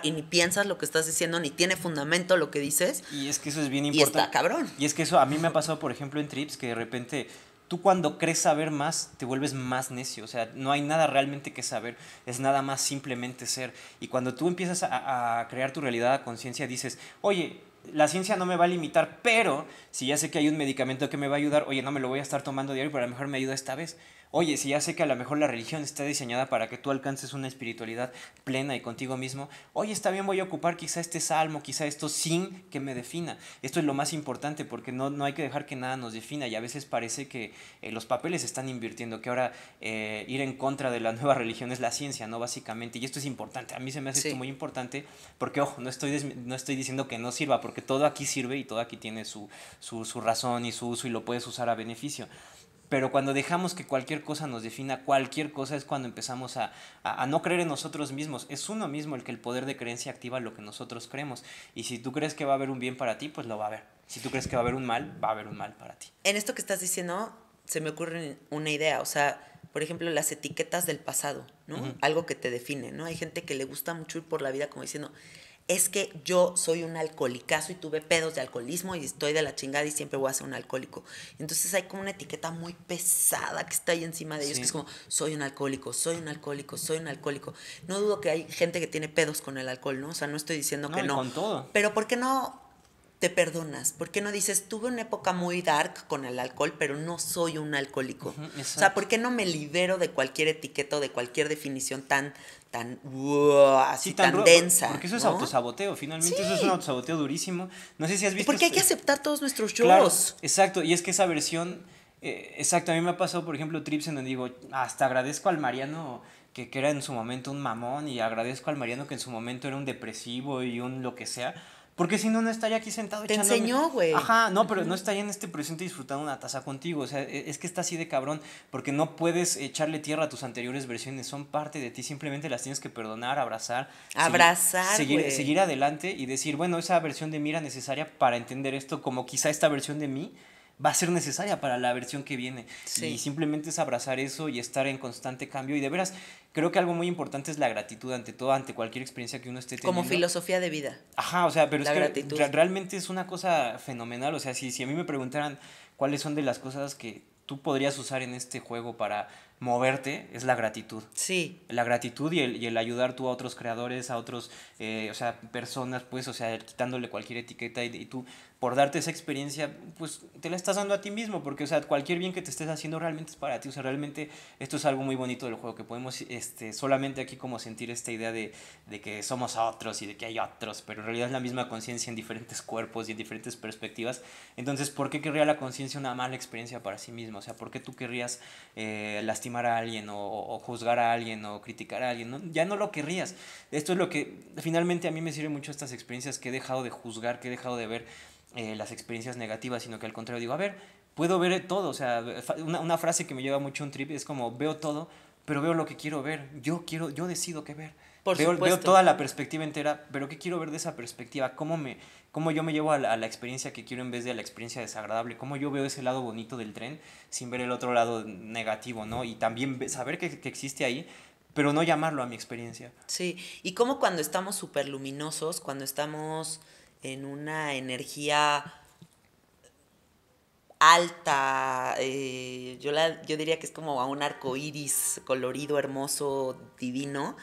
y ni
piensas lo que estás diciendo, ni tiene fundamento lo que dices. Y es que eso es bien importante. Y está cabrón. Y es que eso a mí me ha pasado, por ejemplo, en trips que de repente tú cuando crees saber más, te vuelves más necio. O sea, no hay nada realmente que saber, es nada más simplemente ser. Y cuando tú empiezas a, crear tu realidad a conciencia, dices, oye, la ciencia no me va a limitar, pero si ya sé que hay un medicamento que me va a ayudar, oye, no me lo voy a estar tomando diario, pero a lo mejor me ayuda esta vez. Oye, si ya sé que a lo mejor la religión está diseñada para que tú alcances una espiritualidad plena y contigo mismo, oye, está bien, voy a ocupar quizá este salmo, quizá esto sin que me defina. Esto es lo más importante porque no, no hay que dejar que nada nos defina y a veces parece que eh, los papeles están invirtiendo, que ahora eh, ir en contra de la nueva religión es la ciencia, ¿no? Básicamente, y esto es importante, a mí se me hace esto muy importante porque, ojo, no estoy, no estoy diciendo que no sirva, porque todo aquí sirve y todo aquí tiene su, su razón y su uso y lo puedes usar a beneficio pero cuando dejamos que cualquier cosa nos defina cualquier cosa es cuando empezamos a, no creer en nosotros mismos. Es uno mismo el que el poder de creencia activa lo que nosotros creemos. Y si tú crees que va a haber un bien para ti, pues lo va a haber. Si tú crees que va a haber un mal, va a haber un mal para ti.
En esto que estás diciendo, se me ocurre una idea, o sea, por ejemplo, las etiquetas del pasado, ¿no? Algo que te define, ¿no? Hay gente que le gusta mucho ir por la vida como diciendo, es que yo soy un alcohólicazo y tuve pedos de alcoholismo y estoy de la chingada y siempre voy a ser un alcohólico. Entonces hay como una etiqueta muy pesada que está ahí encima de ellos, que es como, soy un alcohólico, soy un alcohólico, soy un alcohólico. No dudo que hay gente que tiene pedos con el alcohol, ¿no? O sea, no estoy diciendo que no. Con todo. Pero ¿por qué no te perdonas? ¿Por qué no dices, tuve una época muy dark con el alcohol, pero no soy un alcohólico? o sea, ¿por qué no me libero de cualquier etiqueta, o de cualquier definición tan, tan, uh, así tan, densa? Porque eso es
autosaboteo, finalmente eso es un autosaboteo durísimo. No sé si has visto... Porque hay este
que aceptar todos nuestros shows.
exacto, y es que esa versión, eh, exacto, a mí me ha pasado, por ejemplo, trips en donde digo, hasta agradezco al Mariano que, que era en su momento un mamón y agradezco al Mariano que en su momento era un depresivo y un lo que sea porque si no, no estaría aquí sentado Te enseñó, güey. Ajá, no, pero no estaría en este presente disfrutando una taza contigo. O sea, e-, es que está así de cabrón. Porque no puedes echarle tierra a tus anteriores versiones. Son parte de ti. Simplemente las tienes que perdonar, abrazar. Abrazar. seguir, seguir adelante y decir, bueno, esa versión de mí era necesaria para entender esto, como quizá esta versión de mí va a ser necesaria para la versión que viene. Y simplemente es abrazar eso y estar en constante cambio. Y de veras, creo que algo muy importante es la gratitud ante todo, ante cualquier experiencia que uno esté teniendo. Como
filosofía de vida.
Ajá, o sea, pero es que realmente es una cosa fenomenal. O sea, si, si a mí me preguntaran cuáles son de las cosas que tú podrías usar en este juego para moverte es la gratitud. Sí. La gratitud y el, ayudar tú a otros creadores, a otros, eh, o sea, personas, pues, o sea, quitándole cualquier etiqueta y, y, tú por darte esa experiencia, pues te la estás dando a ti mismo, porque, o sea, cualquier bien que te estés haciendo realmente es para ti, o sea, realmente esto es algo muy bonito del juego, que podemos este, solamente aquí como sentir esta idea de, de que somos otros y de que hay otros, pero en realidad es la misma conciencia en diferentes cuerpos y en diferentes perspectivas, entonces, ¿por qué querría la conciencia una mala experiencia para sí mismo? O sea, ¿por qué tú querrías eh, lastimar a alguien o, juzgar a alguien o criticar a alguien? ya no lo querrías. Esto es lo que finalmente a mí me sirve mucho estas experiencias que he dejado de juzgar, que he dejado de ver eh, las experiencias negativas, sino que al contrario digo, a ver, puedo ver todo. O sea, una, frase que me lleva mucho un trip es como, veo todo, pero veo lo que quiero ver. Yo quiero, yo decido qué ver. Por veo, veo, toda la perspectiva entera, pero ¿qué quiero ver de esa perspectiva? ¿Cómo, me, cómo yo me llevo a la, experiencia que quiero en vez de a la experiencia desagradable? ¿Cómo yo veo ese lado bonito del tren sin ver el otro lado negativo, no? Y también saber que, que existe ahí, pero no llamarlo a mi experiencia. Sí, y como cuando estamos súper
luminosos, cuando estamos en una energía alta, eh, yo, la, yo diría que es como a un arco iris colorido, hermoso, divino,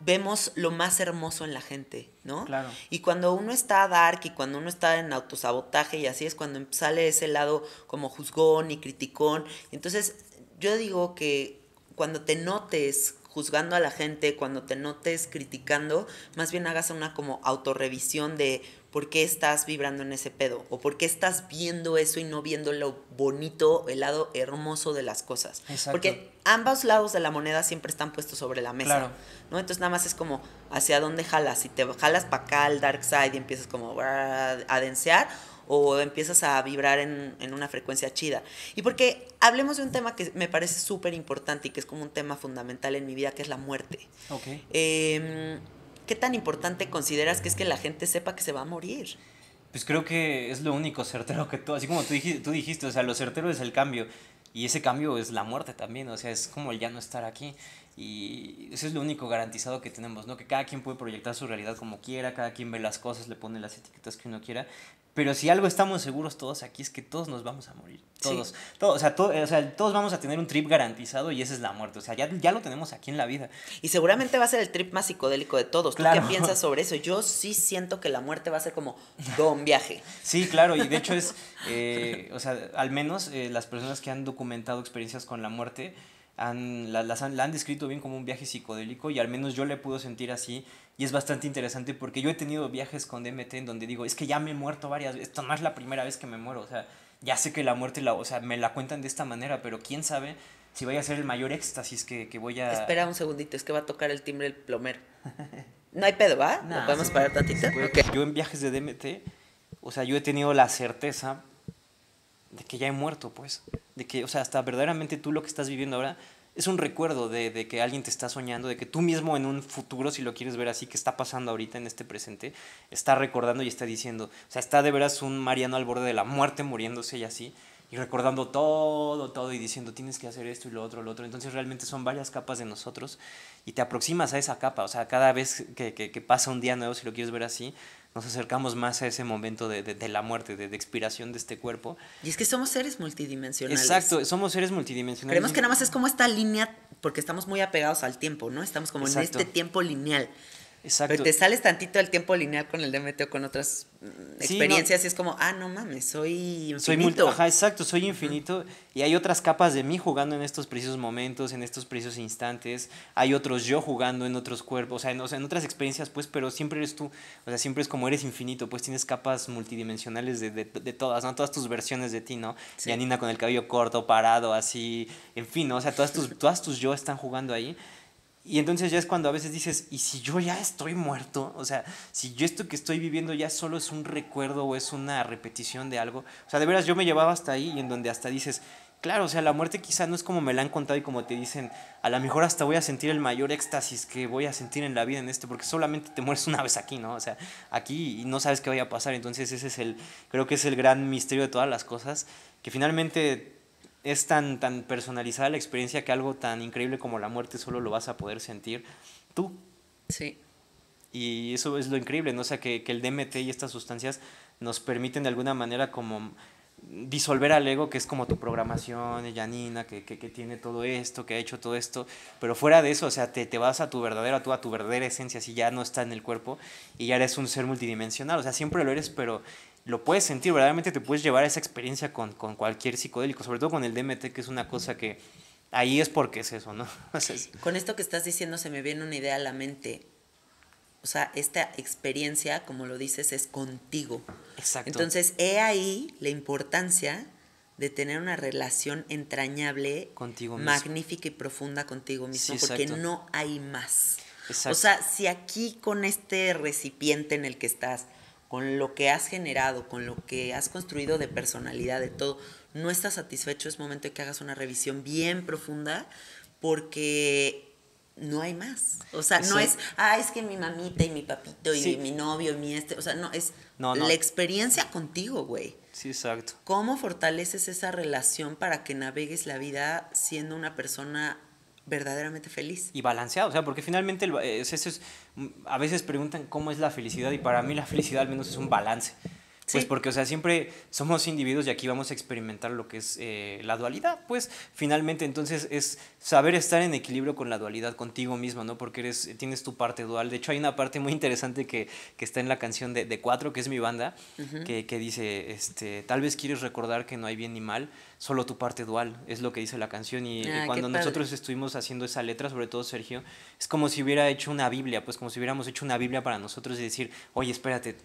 vemos lo más hermoso en la gente, ¿no? Y cuando uno está dark y cuando uno está en autosabotaje y así es cuando em, sale ese lado como juzgón y criticón. Entonces, yo digo que cuando te notes juzgando a la gente, cuando te notes criticando, más bien hagas una como autorrevisión de ¿Por qué estás vibrando en ese pedo? ¿O por qué estás viendo eso y no viendo lo bonito, el lado hermoso de las cosas? Porque ambos lados de la moneda siempre están puestos sobre la mesa. ¿no? Entonces nada más es como hacia dónde jalas. y te jalas para acá al dark side y empiezas como a densear o empiezas a vibrar en, una frecuencia chida. Y porque hablemos de un tema que me parece súper importante y que es como un tema fundamental en mi vida, que es la muerte. Ok. Em, ¿qué tan importante consideras que es que la gente sepa que se va a morir?
Pues creo que es lo único certero que tú, así como tú dijiste, tú dijiste, o sea, lo certero es el cambio y ese cambio es la muerte también, o sea, es como el ya no estar aquí. Y eso es lo único garantizado que tenemos, ¿no? Que cada quien puede proyectar su realidad como quiera, cada quien ve las cosas, le pone las etiquetas que uno quiera. Pero si algo estamos seguros todos aquí es que todos nos vamos a morir. Todos. todos o, sea, todos vamos a tener un trip garantizado y esa es la muerte. O sea, ya, lo tenemos aquí en la vida. Y seguramente va a ser el trip más psicodélico de todos. qué piensas sobre eso? Yo
sí siento que la muerte va a ser como un viaje.
sí, claro. Y de hecho es, eh, o sea, al menos eh, las personas que han documentado experiencias con la muerte han, la, las han, han descrito bien como un viaje psicodélico y al menos yo le puedo sentir así y es bastante interesante porque yo he tenido viajes con DMT en donde digo, es que ya me he muerto varias veces, esto no es la primera vez que me muero, o sea, ya sé que la muerte, la, o sea, me la cuentan de esta manera, pero quién sabe si vaya a ser el mayor éxtasis que, que voy a... Espera un segundito, es que va a tocar el timbre el plomero. [LAUGHS] No hay pedo, ¿va? No, ¿Lo podemos parar tantito? Yo en viajes de DMT, o sea, yo he tenido la certeza de que ya he muerto, pues. De que, o sea, hasta verdaderamente tú lo que estás viviendo ahora es un recuerdo de, de, que alguien te está soñando, de que tú mismo en un futuro, si lo quieres ver así, que está pasando ahorita en este presente, está recordando y está diciendo, o sea, está de veras un Mariano al borde de la muerte muriéndose y así, y recordando todo, todo y diciendo, tienes que hacer esto y lo otro, lo otro. Entonces realmente son varias capas de nosotros y te aproximas a esa capa, o sea, cada vez que, que pasa un día nuevo, si lo quieres ver así, nos acercamos más a ese momento de, de, la muerte, de, expiración de este cuerpo.
Y es que somos seres multidimensionales. Exacto,
somos seres multidimensionales. Creemos que nada más
es como esta línea, porque estamos muy apegados al tiempo, ¿no? Estamos como en este tiempo lineal. Pero te sales tantito del tiempo lineal con el DMT o con otras mm, experiencias y es como, ah, no mames, soy infinito. Soy multi, ajá,
exacto, soy infinito. Y hay otras capas de mí jugando en estos precisos momentos, en estos precisos instantes. Hay otros yo jugando en otros cuerpos, o sea, en, otras experiencias, pues, pero siempre eres tú. O sea, siempre es como eres infinito, pues tienes capas multidimensionales de, todas, ¿no? Todas tus versiones de ti, ¿no? Sí. Anina con el cabello corto, parado, así, en fin, ¿no? O sea, todas tus, todas tus yo están jugando ahí. Y entonces ya es cuando a veces dices, ¿y si yo ya estoy muerto? O sea, si yo esto que estoy viviendo ya solo es un recuerdo o es una repetición de algo. O sea, de veras yo me llevaba hasta ahí y en donde hasta dices, claro, o sea, la muerte quizá no es como me la han contado y como te dicen, a lo mejor hasta voy a sentir el mayor éxtasis que voy a sentir en la vida en este, porque solamente te mueres una vez aquí, ¿no? O sea, aquí y no sabes qué vaya a pasar. Entonces ese es el, creo que es el gran misterio de todas las cosas, que finalmente es tan, tan personalizada la experiencia que algo tan increíble como la muerte solo lo vas a poder sentir tú. Sí. Y eso es lo increíble, ¿no? O sea, que, el DMT y estas sustancias nos permiten de alguna manera como disolver al ego, que es como tu programación, yanina que, que, tiene todo esto, que ha hecho todo esto, pero fuera de eso, o sea, te, te vas a tu verdadera, tú a tu verdadera esencia, si ya no está en el cuerpo y ya eres un ser multidimensional, o sea, siempre lo eres, pero lo puedes sentir, verdaderamente te puedes llevar a esa experiencia con, con, cualquier psicodélico, sobre todo con el DMT, que es una cosa que ahí es porque es eso, ¿no? [LAUGHS]
Con esto que estás diciendo se me viene una idea a la mente. O sea, esta experiencia, como lo dices, es contigo. Exacto. Entonces, he ahí la importancia de tener una relación entrañable, contigo magnífica y profunda contigo mismo, porque no hay más. Exacto. O sea, si aquí con este recipiente en el que estás, con lo que has generado, con lo que has construido de personalidad, de todo, no estás satisfecho, es momento de que hagas una revisión bien profunda porque no hay más. O sea, no es, ah, es que mi mamita y mi papito y mi novio y mi este, o sea, no, es la experiencia contigo, güey. Sí, exacto. ¿Cómo fortaleces esa relación para que navegues la vida siendo una persona verdaderamente
feliz. Y balanceado, o sea, porque finalmente mm, a veces preguntan cómo es la felicidad y para mí la felicidad al menos es un balance. Pues porque, o sea, siempre somos individuos y aquí vamos a experimentar lo que es eh, la dualidad, pues finalmente entonces es saber estar en equilibrio con la dualidad contigo mismo, ¿no? Porque eres, tienes tu parte dual. De hecho, hay una parte muy interesante que, que está en la canción de, de Cuatro, que es mi banda, que, que, dice, este, tal vez quieres recordar que no hay bien ni mal, solo tu parte dual, es lo que dice la canción. Y, ah, cuando nosotros estuvimos haciendo esa letra, sobre todo Sergio, es como si hubiera hecho una Biblia, pues como si hubiéramos hecho una Biblia para nosotros y decir, oye, espérate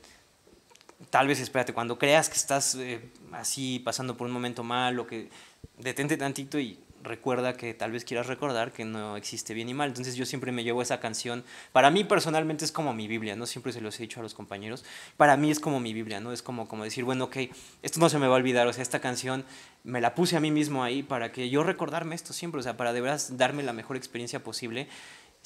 tal vez espérate, cuando creas que estás eh, así pasando por un momento mal o que detente tantito y recuerda que tal vez quieras recordar que no existe bien y mal. Entonces yo siempre me llevo esa canción. Para mí personalmente es como mi Biblia, ¿no? Siempre se los he dicho a los compañeros. Para mí es como mi Biblia, ¿no? Es como, como decir, bueno, ok, esto no se me va a olvidar. O sea, esta canción me la puse a mí mismo ahí para que yo recordarme esto siempre. O sea, para de verdad darme la mejor experiencia posible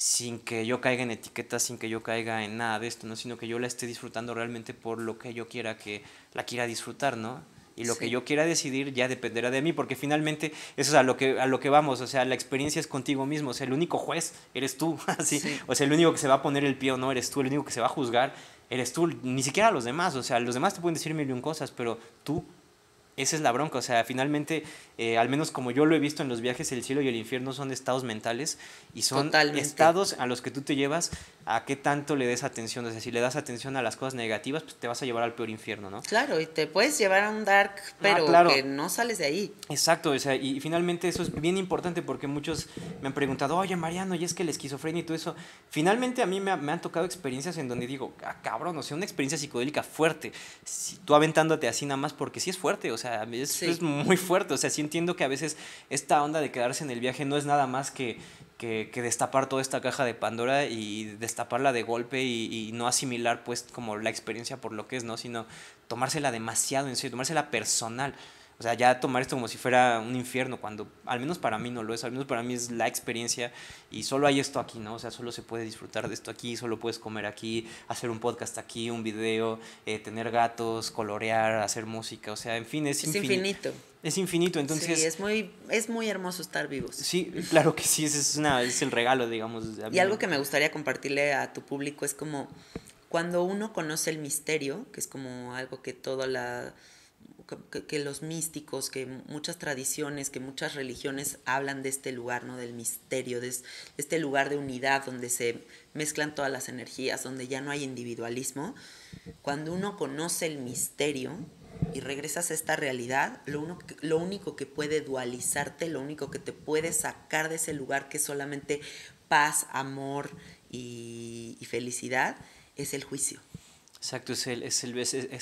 sin que yo caiga en etiquetas, sin que yo caiga en nada de esto, ¿no? Sino que yo la esté disfrutando realmente por lo que yo quiera que la quiera disfrutar, ¿no? Y lo que yo quiera decidir ya dependerá de mí, porque finalmente eso es a lo que, a lo que vamos, o sea, la experiencia es contigo mismo, o sea, el único juez eres tú, [LAUGHS] así, o sea, el único que se va a poner el pie o no eres tú, el único que se va a juzgar eres tú, ni siquiera los demás, o sea, los demás te pueden decir mil y un cosas, pero tú esa es la bronca, o sea, finalmente, eh, al menos como yo lo he visto en los viajes, el cielo y el infierno son estados mentales y son estados a los que tú te llevas a qué tanto le des atención, o sea, si le das atención a las cosas negativas, pues te vas a llevar al peor infierno, ¿no?
Claro, y te puedes llevar a un dark, ah, pero que
no sales de ahí. Exacto, o sea, y finalmente eso es bien importante porque muchos me han preguntado, oye Mariano, y es que la esquizofrenia y todo eso, finalmente a mí me, han tocado experiencias en donde digo, ah, cabrón, o sea, una experiencia psicodélica fuerte, si, tú aventándote así nada más porque sí es fuerte, o sea, o sea, es, es, muy fuerte, o sea, sí entiendo que a veces esta onda de quedarse en el viaje no es nada más que, que, destapar toda esta caja de Pandora y destaparla de golpe y, no asimilar pues como la experiencia por lo que es, ¿no? Sino tomársela demasiado en serio, tomársela personal. O sea, ya tomar esto como si fuera un infierno, cuando al menos para mí no lo es, al menos para mí es la experiencia y solo hay esto aquí, ¿no? O sea, solo se puede disfrutar de esto aquí, solo puedes comer aquí, hacer un podcast aquí, un video, eh, tener gatos, colorear, hacer música, o sea, en fin, es, es infinito.
Es infinito, entonces... Sí, es muy, es muy hermoso estar vivos.
Sí, claro que sí, es, una, es el regalo, digamos. Y algo que me
gustaría compartirle a tu público es como cuando uno conoce el misterio, que es como algo que toda la que, los místicos, que muchas tradiciones, que muchas religiones hablan de este lugar, ¿no? Del misterio, de, este lugar de unidad donde se mezclan todas las energías, donde ya no hay individualismo. Cuando uno conoce el misterio, y regresas a esta realidad, lo, único que puede dualizarte, lo único que te puede sacar de ese lugar que es solamente
paz, amor y, felicidad, es el juicio. Exacto, es el, es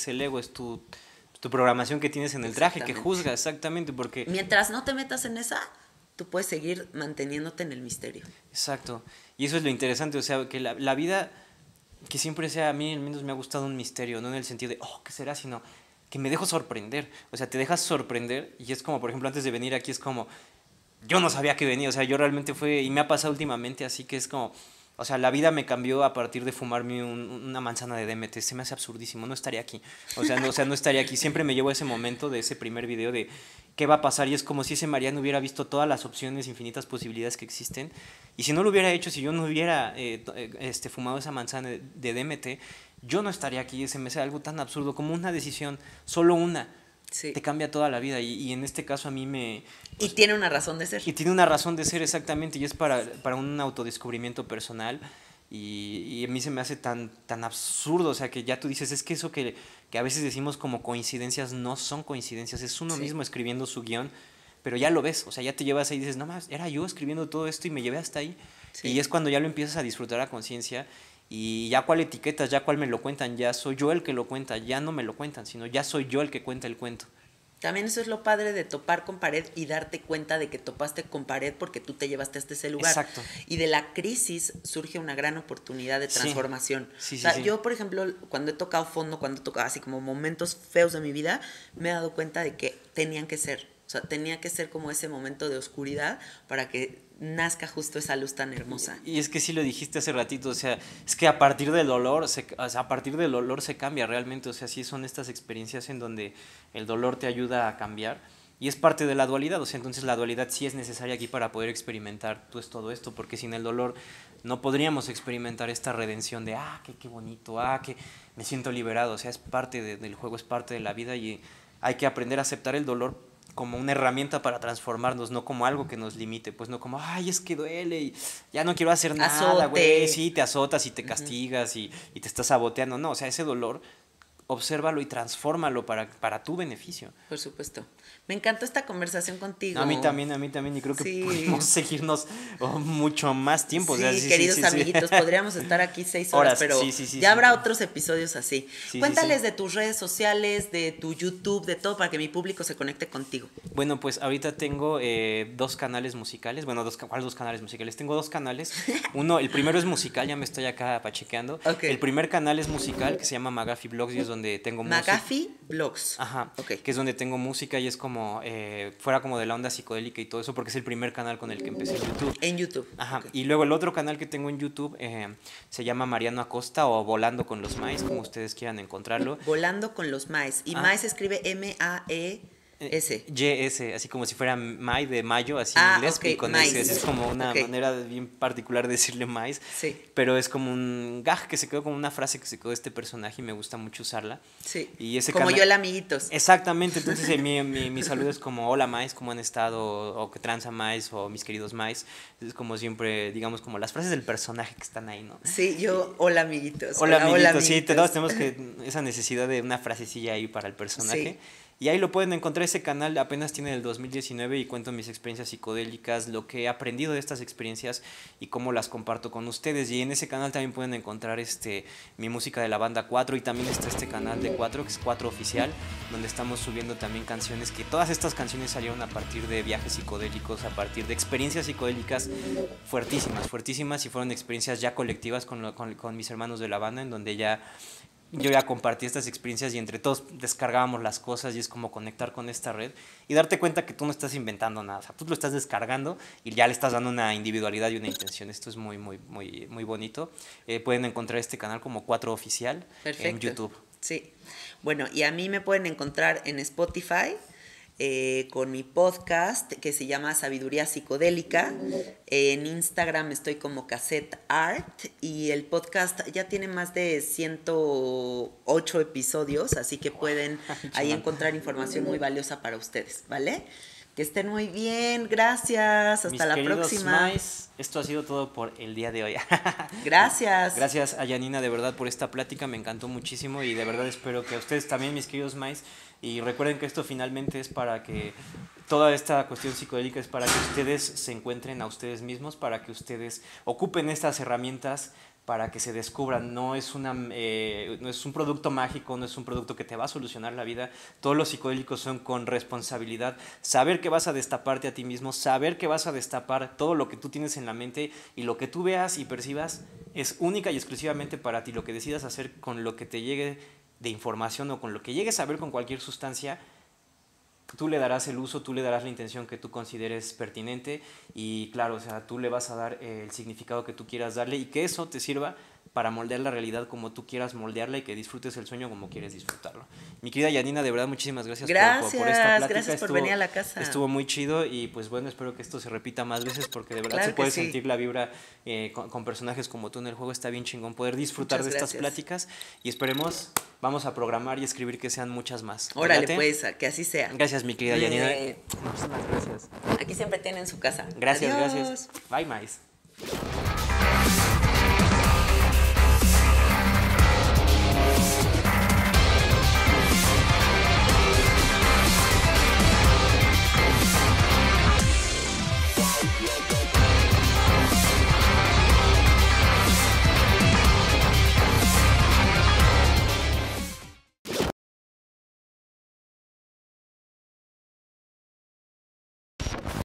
el ego, es tu, tu programación que tienes en el traje, que juzga exactamente, porque...
Mientras no te metas en esa, tú puedes seguir manteniéndote en el misterio.
Exacto. Y eso es lo interesante, o sea, que la, vida, que siempre sea, a mí al menos me ha gustado un misterio, no en el sentido de, oh, ¿qué será? Sino que me dejo sorprender. O sea, te dejas sorprender y es como, por ejemplo, antes de venir aquí es como, yo no sabía que venía, o sea, yo realmente fue, y me ha pasado últimamente, así que es como o sea, la vida me cambió a partir de fumarme una manzana de DMT. Se me hace absurdísimo. No estaría aquí. O sea, no, sea, no estaría aquí. Siempre me llevo ese momento de ese primer video de qué va a pasar. Y es como si ese Mariano hubiera visto todas las opciones, infinitas posibilidades que existen. Y si no lo hubiera hecho, si yo no hubiera eh, eh, este, fumado esa manzana de DMT, yo no estaría aquí. Se me hace algo tan absurdo como una decisión, solo una te cambia toda la vida y, en este caso a mí me... y pues, tiene una razón de ser. Y tiene una razón de ser exactamente y es para, para un autodescubrimiento personal y, y, a mí se me hace tan, tan absurdo, o sea que ya tú dices, es que eso que, a veces decimos como coincidencias no son coincidencias, es uno mismo escribiendo su guión, pero ya lo ves, o sea, ya te llevas ahí y dices, no más, era yo escribiendo todo esto y me llevé hasta ahí. Y es cuando ya lo empiezas a disfrutar a conciencia y ya cuál etiquetas, ya cuál me lo cuentan, ya soy yo el que lo cuenta, ya no me lo cuentan, sino ya soy yo el que cuenta el cuento. También eso es lo
padre de topar con pared y darte cuenta de que topaste con pared porque tú te llevaste hasta ese lugar. Y de la crisis surge una gran oportunidad de transformación. Sí. yo, por ejemplo, cuando he tocado fondo, cuando he tocado así como momentos feos de mi vida, me he dado cuenta de que tenían que ser. O sea, tenía que ser como ese momento de oscuridad para que nazca justo esa luz
tan hermosa. Y es que sí lo dijiste hace ratito, o sea, es que a partir del dolor, se, a partir del dolor se cambia realmente, o sea, sí son estas experiencias en donde el dolor te ayuda a cambiar y es parte de la dualidad, o sea, entonces la dualidad sí es necesaria aquí para poder experimentar pues, todo esto, porque sin el dolor no podríamos experimentar esta redención de, ah, qué, bonito, ah, que me siento liberado, o sea, es parte del juego, es parte de la vida y hay que aprender a aceptar el dolor como una herramienta para transformarnos, no como algo que nos limite, pues no como, ay, es que duele y ya no quiero hacer nada, güey, sí, te azotas y te castigas y, te estás saboteando, no, o sea, ese dolor, obsérvalo y transfórmalo para, para tu beneficio. Por supuesto.
Me encantó esta conversación contigo. A mí también,
a mí también, y creo que pudimos seguirnos oh, mucho más tiempo. Sí, queridos amiguitos, podríamos estar aquí seis horas, pero
ya habrá otros episodios
así. Cuéntales de
tus redes sociales, de tu YouTube, de todo, para que mi público se conecte contigo.
Bueno, pues ahorita tengo eh, dos canales musicales, bueno, dos, ¿cuáles dos canales musicales? Tengo dos canales. [LAUGHS] Uno, el primero es musical, ya me estoy acá pachequeando. El primer canal es musical, que se llama Magafi Blogs, y es donde tengo música. Magafi Blogs. Ajá, okay. que es donde tengo música y es como eh, fuera como de la onda psicodélica y todo eso, porque es el primer canal con el que empecé en YouTube. En YouTube. Ajá. Y luego el otro canal que tengo en YouTube eh, se llama Mariano Acosta o Volando con los Maes, como ustedes quieran encontrarlo. Volando con los Maes Y ah. Maes
escribe M-A-E.
S. YS, así como si fuera May de mayo, así en ah, inglés, con Es como una manera bien particular de decirle mais. Sí. Pero es como un gaj que se quedó como una frase que se quedó de este personaje y me gusta mucho usarla. Sí. Y ese como yo, el amiguitos. Exactamente. Entonces, eh, [LAUGHS] mi, mi, mi, saludo es como: Hola, mais ¿cómo han estado? O, que tranza mais, o mis queridos mais. Es como siempre, digamos, como las frases del personaje que están ahí, ¿no?
Sí, yo, hola, amiguitos. Hola, amiguitos. sí, tenemos que
esa necesidad de una frasecilla ahí para el personaje. Sí. Y ahí lo pueden encontrar, ese canal apenas tiene el 2019 y cuento mis experiencias psicodélicas, lo que he aprendido de estas experiencias y cómo las comparto con ustedes. Y en ese canal también pueden encontrar este, mi música de la banda 4 y también está este canal de 4, que es 4 Oficial, donde estamos subiendo también canciones, que todas estas canciones salieron a partir de viajes psicodélicos, a partir de experiencias psicodélicas fuertísimas, fuertísimas y fueron experiencias ya colectivas con, con mis hermanos de la banda, en donde ya yo ya compartí estas experiencias y entre todos descargábamos las cosas y es como conectar con esta red y darte cuenta que tú no estás inventando nada, tú lo estás descargando y ya le estás dando una individualidad y una intención. Esto es muy, muy, muy, muy bonito. Eh, pueden encontrar este canal como Cuatro Oficial en YouTube. Sí. Bueno, y a mí me pueden encontrar en Spotify eh,
con mi podcast que se llama Sabiduría Psicodélica. En Instagram estoy como Cassette Art y el podcast ya tiene más de 108 episodios, así que pueden [LAUGHS] ahí encontrar información muy valiosa para ustedes, ¿vale? Que estén muy bien, gracias, hasta la próxima. Mais,
esto ha sido todo por el día de hoy. [LAUGHS] gracias. Gracias a Yanina de verdad por esta plática, me encantó muchísimo y de verdad espero que a ustedes también, mis queridos mais, y recuerden que esto finalmente es para que toda esta cuestión psicodélica es para que ustedes se encuentren a ustedes mismos, para que ustedes ocupen estas herramientas para que se descubran No es, una, eh, no es un producto mágico, no es un producto que te va a solucionar la vida. Todos los psicodélicos son con responsabilidad. Saber que vas a destaparte a ti mismo, saber que vas a destapar todo lo que tú tienes en la mente y lo que tú veas y percibas es única y exclusivamente para ti. Lo que decidas hacer con lo que te llegue de información o con lo que llegues a ver con cualquier sustancia tú le darás el uso, tú le darás la intención que tú consideres pertinente y claro, o sea, tú le vas a dar eh, el significado que tú quieras darle y que eso te sirva para moldear la realidad como tú quieras moldearla y que disfrutes el sueño como quieres disfrutarlo. Mi querida Yanina, de verdad, muchísimas gracias, gracias por, esta plática. Gracias por venir a la casa. Estuvo muy chido y pues bueno, espero que esto se repita más veces porque de verdad se puede sentir la vibra eh, con, personajes como tú en el juego. Está bien chingón poder disfrutar de estas pláticas y esperemos, vamos a programar y escribir que sean muchas más. Órale, pues, que así sea. Gracias, mi querida Yanina. Eh,
muchísimas gracias. Aquí siempre tienen su casa. Gracias, Adiós. gracias.
Bye, mais.